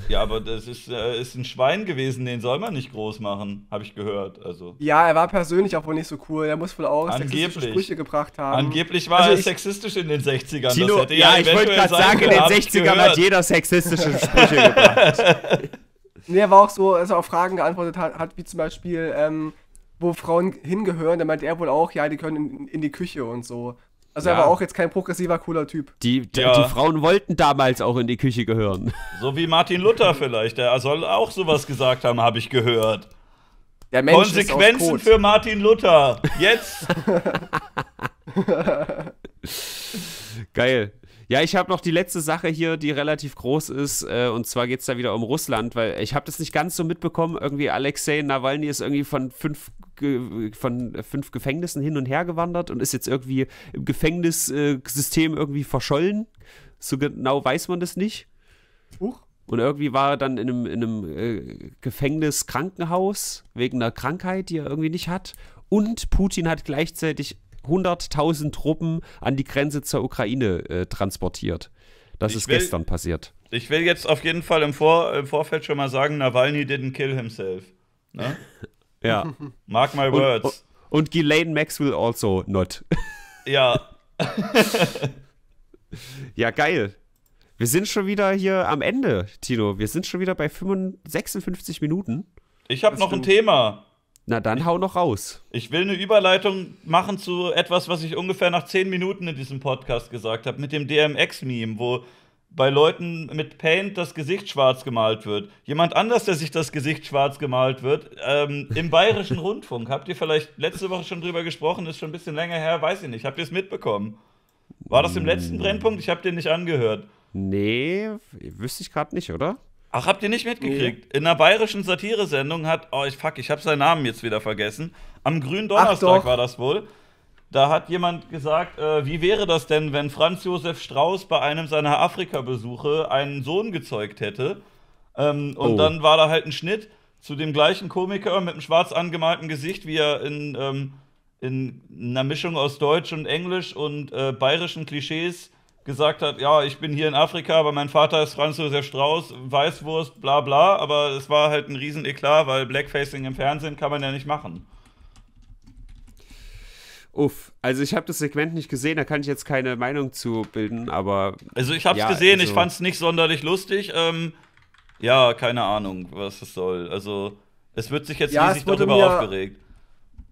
Ja, aber das ist, äh, ist ein Schwein gewesen, den soll man nicht groß machen, habe ich gehört. Also. Ja, er war persönlich auch wohl nicht so cool. Er muss wohl auch Angeblich. sexistische Sprüche gebracht haben. Angeblich war also er sexistisch in den 60ern. Tilo, ja, ich wollte gerade sagen, in den 60ern hat jeder sexistische Sprüche gebracht. <laughs> nee, er war auch so, als er auf Fragen geantwortet hat, hat wie zum Beispiel, ähm, wo Frauen hingehören, da meint er wohl auch, ja, die können in, in die Küche und so. Also ja. er war auch jetzt kein progressiver, cooler Typ. Die, die, ja. die, Frauen wollten damals auch in die Küche gehören. So wie Martin Luther vielleicht. Er soll auch sowas gesagt haben, habe ich gehört. Konsequenzen für Martin Luther. Jetzt. <laughs> Geil. Ja, ich habe noch die letzte Sache hier, die relativ groß ist. Äh, und zwar geht es da wieder um Russland, weil ich habe das nicht ganz so mitbekommen. Irgendwie Alexei Nawalny ist irgendwie von fünf von fünf Gefängnissen hin und her gewandert und ist jetzt irgendwie im Gefängnissystem äh, irgendwie verschollen. So genau weiß man das nicht. Huch. Und irgendwie war er dann in einem, in einem äh, wegen einer Krankheit, die er irgendwie nicht hat. Und Putin hat gleichzeitig 100.000 Truppen an die Grenze zur Ukraine äh, transportiert. Das ich ist will, gestern passiert. Ich will jetzt auf jeden Fall im, Vor im Vorfeld schon mal sagen, Nawalny didn't kill himself. Ne? <laughs> Ja. <laughs> Mark my words. Und, und Ghislaine Maxwell also not. <laughs> Ja. ja, geil. Wir sind schon wieder hier am Ende, Tino. Wir sind schon wieder bei 56 Minuten. Ich habe noch ein Thema. Na dann hau noch raus. Ich will eine Überleitung machen zu etwas, was ich ungefähr nach 10 Minuten in diesem Podcast gesagt habe, mit dem DMX-Meme, wo bei Leuten mit Paint das Gesicht schwarz gemalt wird. Jemand anders, der sich das Gesicht schwarz gemalt wird, ähm, im Bayerischen Rundfunk. Habt ihr vielleicht letzte Woche schon drüber gesprochen? Ist schon ein bisschen länger her, weiß ich nicht. Habt ihr es mitbekommen? War das im letzten mm. Brennpunkt? Ich habe den nicht angehört. Nee, wüsste ich gerade nicht, oder? Ach, habt ihr nicht mitgekriegt? Nee. In einer bayerischen Satiresendung hat, oh ich fuck, ich habe seinen Namen jetzt wieder vergessen. Am grünen Donnerstag war das wohl. Da hat jemand gesagt, äh, wie wäre das denn, wenn Franz Josef Strauß bei einem seiner Afrika-Besuche einen Sohn gezeugt hätte? Ähm, und oh. dann war da halt ein Schnitt zu dem gleichen Komiker mit einem schwarz angemalten Gesicht, wie er in, ähm, in einer Mischung aus Deutsch und Englisch und äh, bayerischen Klischees gesagt hat, ja, ich bin hier in Afrika, aber mein Vater ist Franz Josef Strauß, Weißwurst, bla bla, aber es war halt ein riesen Eklat, weil Blackfacing im Fernsehen kann man ja nicht machen uff. Also ich habe das Segment nicht gesehen, da kann ich jetzt keine Meinung zu bilden, aber. Also ich habe es ja, gesehen, also ich fand es nicht sonderlich lustig. Ähm, ja, keine Ahnung, was es soll. Also es wird sich jetzt ja, riesig darüber mir, aufgeregt.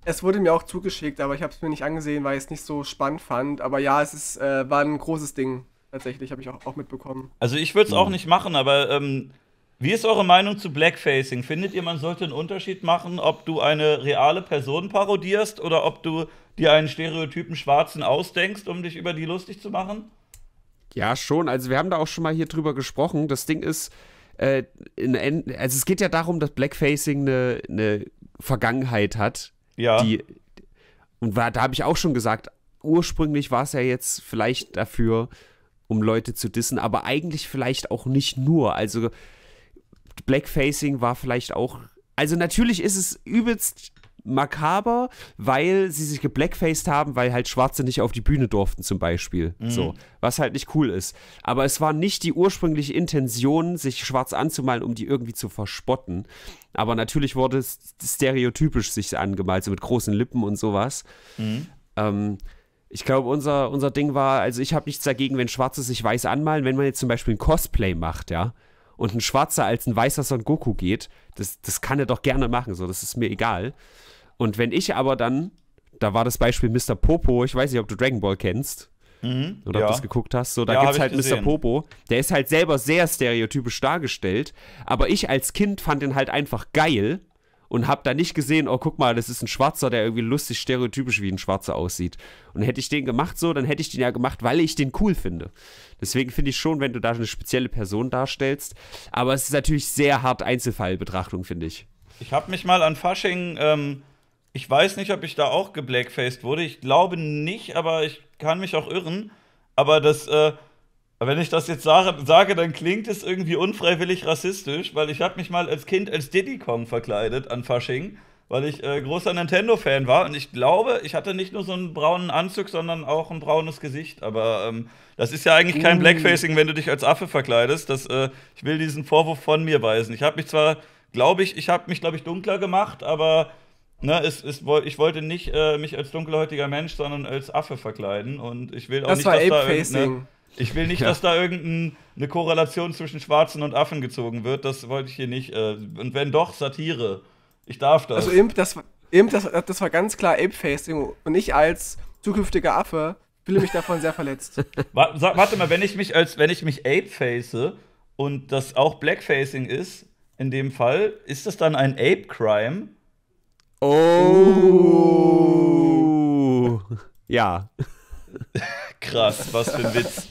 Es wurde mir auch zugeschickt, aber ich habe es mir nicht angesehen, weil ich es nicht so spannend fand. Aber ja, es ist, äh, war ein großes Ding. Tatsächlich habe ich auch, auch mitbekommen. Also ich würde es mhm. auch hm. nicht machen, aber ähm, wie ist eure Meinung zu Blackfacing? Findet ihr, man sollte einen Unterschied machen, ob du eine reale Person parodierst oder ob du dir einen stereotypen Schwarzen ausdenkst, um dich über die lustig zu machen? Ja, schon. Also wir haben da auch schon mal hier drüber gesprochen. Das Ding ist, äh, in, also es geht ja darum, dass Blackfacing eine, eine Vergangenheit hat. Ja. Die, und war, da habe ich auch schon gesagt, ursprünglich war es ja jetzt vielleicht dafür, um Leute zu dissen, aber eigentlich vielleicht auch nicht nur. Also Blackfacing war vielleicht auch. Also natürlich ist es übelst makaber, weil sie sich geblackfaced haben, weil halt Schwarze nicht auf die Bühne durften zum Beispiel. Mhm. So, was halt nicht cool ist. Aber es war nicht die ursprüngliche Intention, sich schwarz anzumalen, um die irgendwie zu verspotten. Aber natürlich wurde es stereotypisch sich angemalt, so mit großen Lippen und sowas. Mhm. Ähm, ich glaube, unser, unser Ding war, also ich habe nichts dagegen, wenn Schwarze sich weiß anmalen, wenn man jetzt zum Beispiel ein Cosplay macht, ja und ein Schwarzer als ein weißer Son Goku geht, das, das kann er doch gerne machen, so, das ist mir egal. Und wenn ich aber dann, da war das Beispiel Mr. Popo, ich weiß nicht, ob du Dragon Ball kennst, Mhm, oder ja. ob du das geguckt hast. So, da ja, es halt Mr. Popo. Der ist halt selber sehr stereotypisch dargestellt. Aber ich als Kind fand ihn halt einfach geil und habe da nicht gesehen, oh guck mal, das ist ein Schwarzer, der irgendwie lustig stereotypisch wie ein Schwarzer aussieht. Und hätte ich den gemacht so, dann hätte ich den ja gemacht, weil ich den cool finde. Deswegen finde ich schon, wenn du da eine spezielle Person darstellst, aber es ist natürlich sehr hart Einzelfallbetrachtung, finde ich. Ich habe mich mal an Fasching, ähm, ich weiß nicht, ob ich da auch geblackfaced wurde, ich glaube nicht, aber ich kann mich auch irren, aber das äh, aber wenn ich das jetzt sage, sage, dann klingt es irgendwie unfreiwillig rassistisch, weil ich habe mich mal als Kind als Diddy Kong verkleidet an Fasching, weil ich äh, großer Nintendo-Fan war und ich glaube, ich hatte nicht nur so einen braunen Anzug, sondern auch ein braunes Gesicht. Aber ähm, das ist ja eigentlich kein mm. Blackfacing, wenn du dich als Affe verkleidest. Das, äh, ich will diesen Vorwurf von mir weisen. Ich habe mich zwar, glaube ich, ich habe mich, glaube ich, dunkler gemacht, aber Ne, es, es, ich wollte nicht äh, mich als dunkelhäutiger Mensch, sondern als Affe verkleiden. Und ich will auch das nicht, war dass da. Ne, ich will nicht, ja. dass da irgendeine Korrelation zwischen Schwarzen und Affen gezogen wird. Das wollte ich hier nicht. Äh, und wenn doch, Satire. Ich darf das. Also Imp, das, Imp, das, das war ganz klar Ape-Facing. Und ich als zukünftiger Affe fühle mich davon sehr verletzt. <laughs> Warte mal, wenn ich mich als wenn ich mich Ape-face und das auch Blackfacing ist, in dem Fall, ist das dann ein Ape-Crime? Oh. <laughs> Ja. <laughs> Krass, was für ein Witz.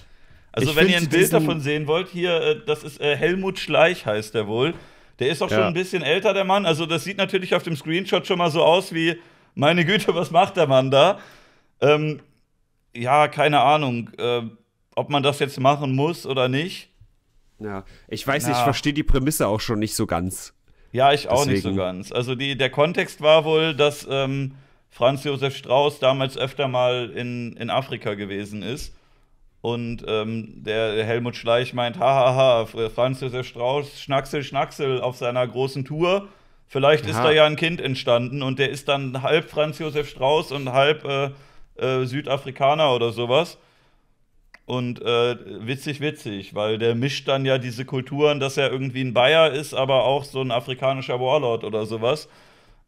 Also ich wenn ihr ein Bild davon sehen wollt, hier, äh, das ist äh, Helmut Schleich heißt der wohl. Der ist auch ja. schon ein bisschen älter, der Mann. Also das sieht natürlich auf dem Screenshot schon mal so aus wie, meine Güte, was macht der Mann da? Ähm, ja, keine Ahnung, äh, ob man das jetzt machen muss oder nicht. Ja, ich weiß nicht, ich verstehe die Prämisse auch schon nicht so ganz. Ja, ich auch Deswegen. nicht so ganz. Also die, der Kontext war wohl, dass ähm, Franz Josef Strauß damals öfter mal in, in Afrika gewesen ist und ähm, der Helmut Schleich meint, hahaha, Franz Josef Strauß, Schnacksel, Schnacksel auf seiner großen Tour. Vielleicht Aha. ist da ja ein Kind entstanden und der ist dann halb Franz Josef Strauß und halb äh, äh, Südafrikaner oder sowas. Und äh, witzig, witzig, weil der mischt dann ja diese Kulturen, dass er irgendwie ein Bayer ist, aber auch so ein afrikanischer Warlord oder sowas.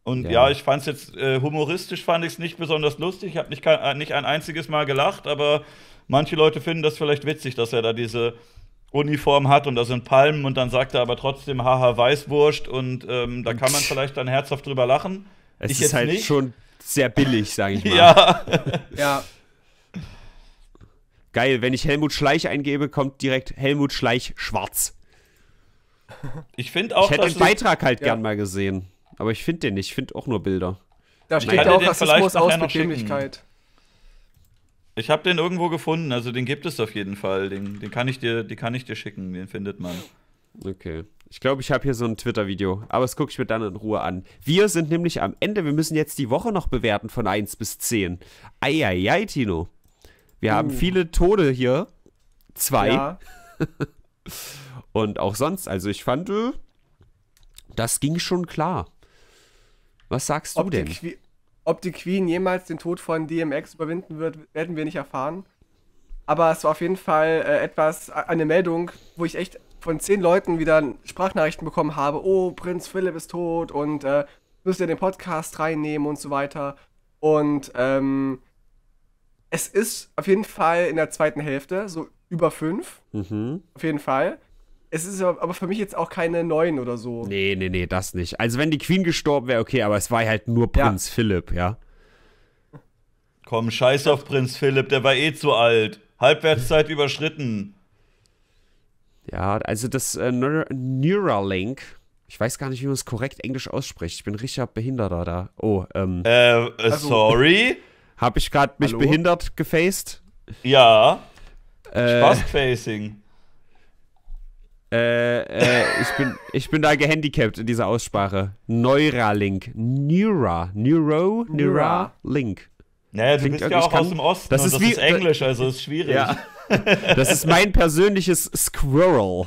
Und ja, ja ich fand es jetzt äh, humoristisch, fand ich es nicht besonders lustig. Ich habe nicht, äh, nicht ein einziges Mal gelacht, aber Manche Leute finden das vielleicht witzig, dass er da diese Uniform hat und da sind Palmen und dann sagt er aber trotzdem haha Weißwurst und ähm, da kann man vielleicht dann herzhaft drüber lachen. Es ich ist halt nicht. schon sehr billig, sage ich <laughs> mal. Ja. ja. Geil, wenn ich Helmut Schleich eingebe, kommt direkt Helmut Schleich schwarz. Ich finde auch. Ich hätte den Beitrag halt ja. gern mal gesehen. Aber ich finde den nicht. Ich finde auch nur Bilder. Da steht ja auch Rassismus aus Bequemlichkeit. Ich habe den irgendwo gefunden, also den gibt es auf jeden Fall. Den, den kann ich dir, die kann ich dir schicken, den findet man. Okay. Ich glaube, ich habe hier so ein Twitter-Video, aber das gucke ich mir dann in Ruhe an. Wir sind nämlich am Ende. Wir müssen jetzt die Woche noch bewerten von 1 bis 10. Eieiei, Tino. Wir uh. haben hm. viele Tode hier. Zwei. Ja. <laughs> Und auch sonst. Also ich fand, äh, das ging schon klar. Was sagst ob du denn? Ob die Queen jemals den Tod von DMX überwinden wird, werden wir nicht erfahren. Aber es war auf jeden Fall äh, etwas, eine Meldung, wo ich echt von zehn Leuten wieder Sprachnachrichten bekommen habe. Oh, Prinz Philipp ist tot und äh, müsst ihr den Podcast reinnehmen und so weiter. Und ähm, es ist auf jeden Fall in der zweiten Hälfte, so über fünf. Mhm. Auf jeden Fall es ist aber für mich jetzt auch keine neuen oder so. Nee, nee, nee, das nicht. Also wenn die Queen gestorben wäre, okay, aber es war halt nur Prinz ja. Philipp, ja. Komm, scheiß auf Prinz Philipp, der war eh zu alt. Halbwertszeit <laughs> überschritten. Ja, also das äh, Neuralink, ich weiß gar nicht, wie man es korrekt englisch ausspricht. Ich bin Richard Behinderter da. Oh, ähm. Äh, äh also- sorry? Hab ich gerade mich Hallo? behindert gefaced? Ja. Äh, Spaßfacing. Äh, äh, ich, bin, ich bin da gehandicapt in dieser Aussprache. Neuralink. Neura. Neuro. Neuralink. Naja, du Klingt, bist ja auch kann, aus dem Osten. Das, ist, das wie, ist Englisch, also ist schwierig. Ja. Das ist mein persönliches Squirrel.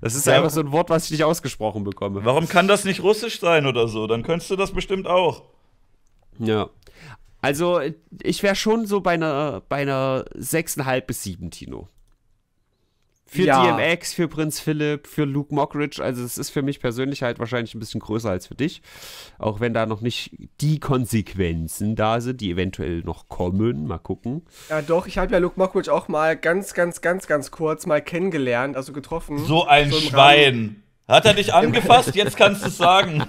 Das ist ja. einfach so ein Wort, was ich nicht ausgesprochen bekomme. Warum kann das nicht Russisch sein oder so? Dann könntest du das bestimmt auch. Ja. Also, ich wäre schon so bei einer, bei einer 6,5 bis 7, Tino. Für ja. DMX, für Prinz Philipp, für Luke Mockridge. Also es ist für mich persönlich halt wahrscheinlich ein bisschen größer als für dich. Auch wenn da noch nicht die Konsequenzen da sind, die eventuell noch kommen. Mal gucken. Ja doch, ich habe ja Luke Mockridge auch mal ganz, ganz, ganz, ganz kurz mal kennengelernt, also getroffen. So ein so Schwein. Raum. Hat er dich <laughs> angefasst? Jetzt kannst du es sagen.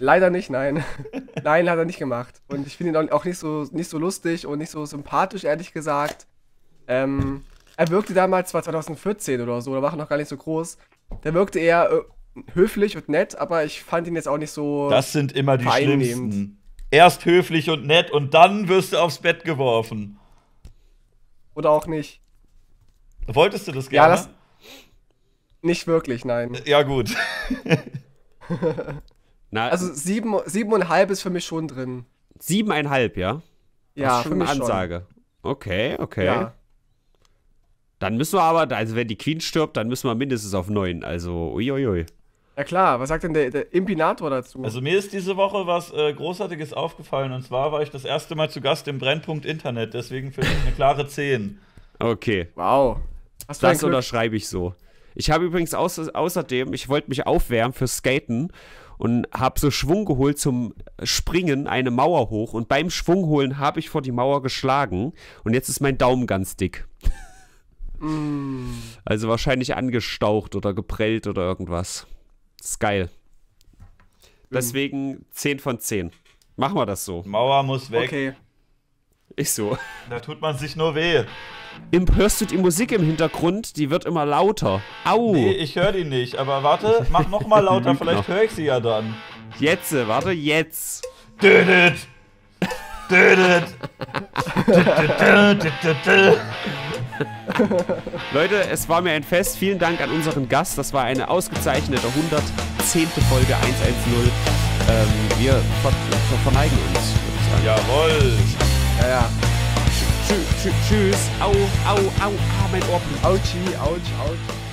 Leider nicht, nein. <laughs> nein, hat er nicht gemacht. Und ich finde ihn auch nicht so, nicht so lustig und nicht so sympathisch, ehrlich gesagt. Ähm, er wirkte damals, zwar 2014 oder so, da war er noch gar nicht so groß. Der wirkte eher äh, höflich und nett, aber ich fand ihn jetzt auch nicht so. Das sind immer die schlimmsten. Erst höflich und nett und dann wirst du aufs Bett geworfen. Oder auch nicht. Wolltest du das gerne? Ja, das nicht wirklich, nein. Äh, ja, gut. <laughs> also sieben, siebeneinhalb ist für mich schon drin. Siebeneinhalb, ja? Ja, das ist schon für mich eine Ansage. Schon. Okay, okay. Ja. Dann müssen wir aber, also wenn die Queen stirbt, dann müssen wir mindestens auf 9. Also, uiuiui. Ja klar, was sagt denn der, der Impinator dazu? Also mir ist diese Woche was äh, Großartiges aufgefallen und zwar war ich das erste Mal zu Gast im Brennpunkt Internet, deswegen für mich eine klare 10. Okay. Wow. Hast das unterschreibe ich so. Ich habe übrigens außer, außerdem, ich wollte mich aufwärmen für Skaten und habe so Schwung geholt zum Springen eine Mauer hoch und beim Schwungholen habe ich vor die Mauer geschlagen und jetzt ist mein Daumen ganz dick. Mm. Also wahrscheinlich angestaucht oder geprellt oder irgendwas. Das ist geil. Deswegen 10 von 10. Machen wir das so. Mauer muss weg. Okay. Ich so. Da tut man sich nur weh. Im, hörst du die Musik im Hintergrund? Die wird immer lauter. Au! Nee, ich höre die nicht, aber warte, mach noch mal lauter, <laughs> vielleicht höre ich sie ja dann. Jetzt, warte, jetzt. Dödet! Dödet! <laughs> <laughs> Leute, es war mir ein Fest. Vielen Dank an unseren Gast. Das war eine ausgezeichnete 110. Folge 110. Ähm, wir ver ver verneigen uns. Jawoll. Ja, ja. Tschüss, tschüss, tschüss. Au, au, au. Ah, mein Ohr. Autschi, autsch, autsch.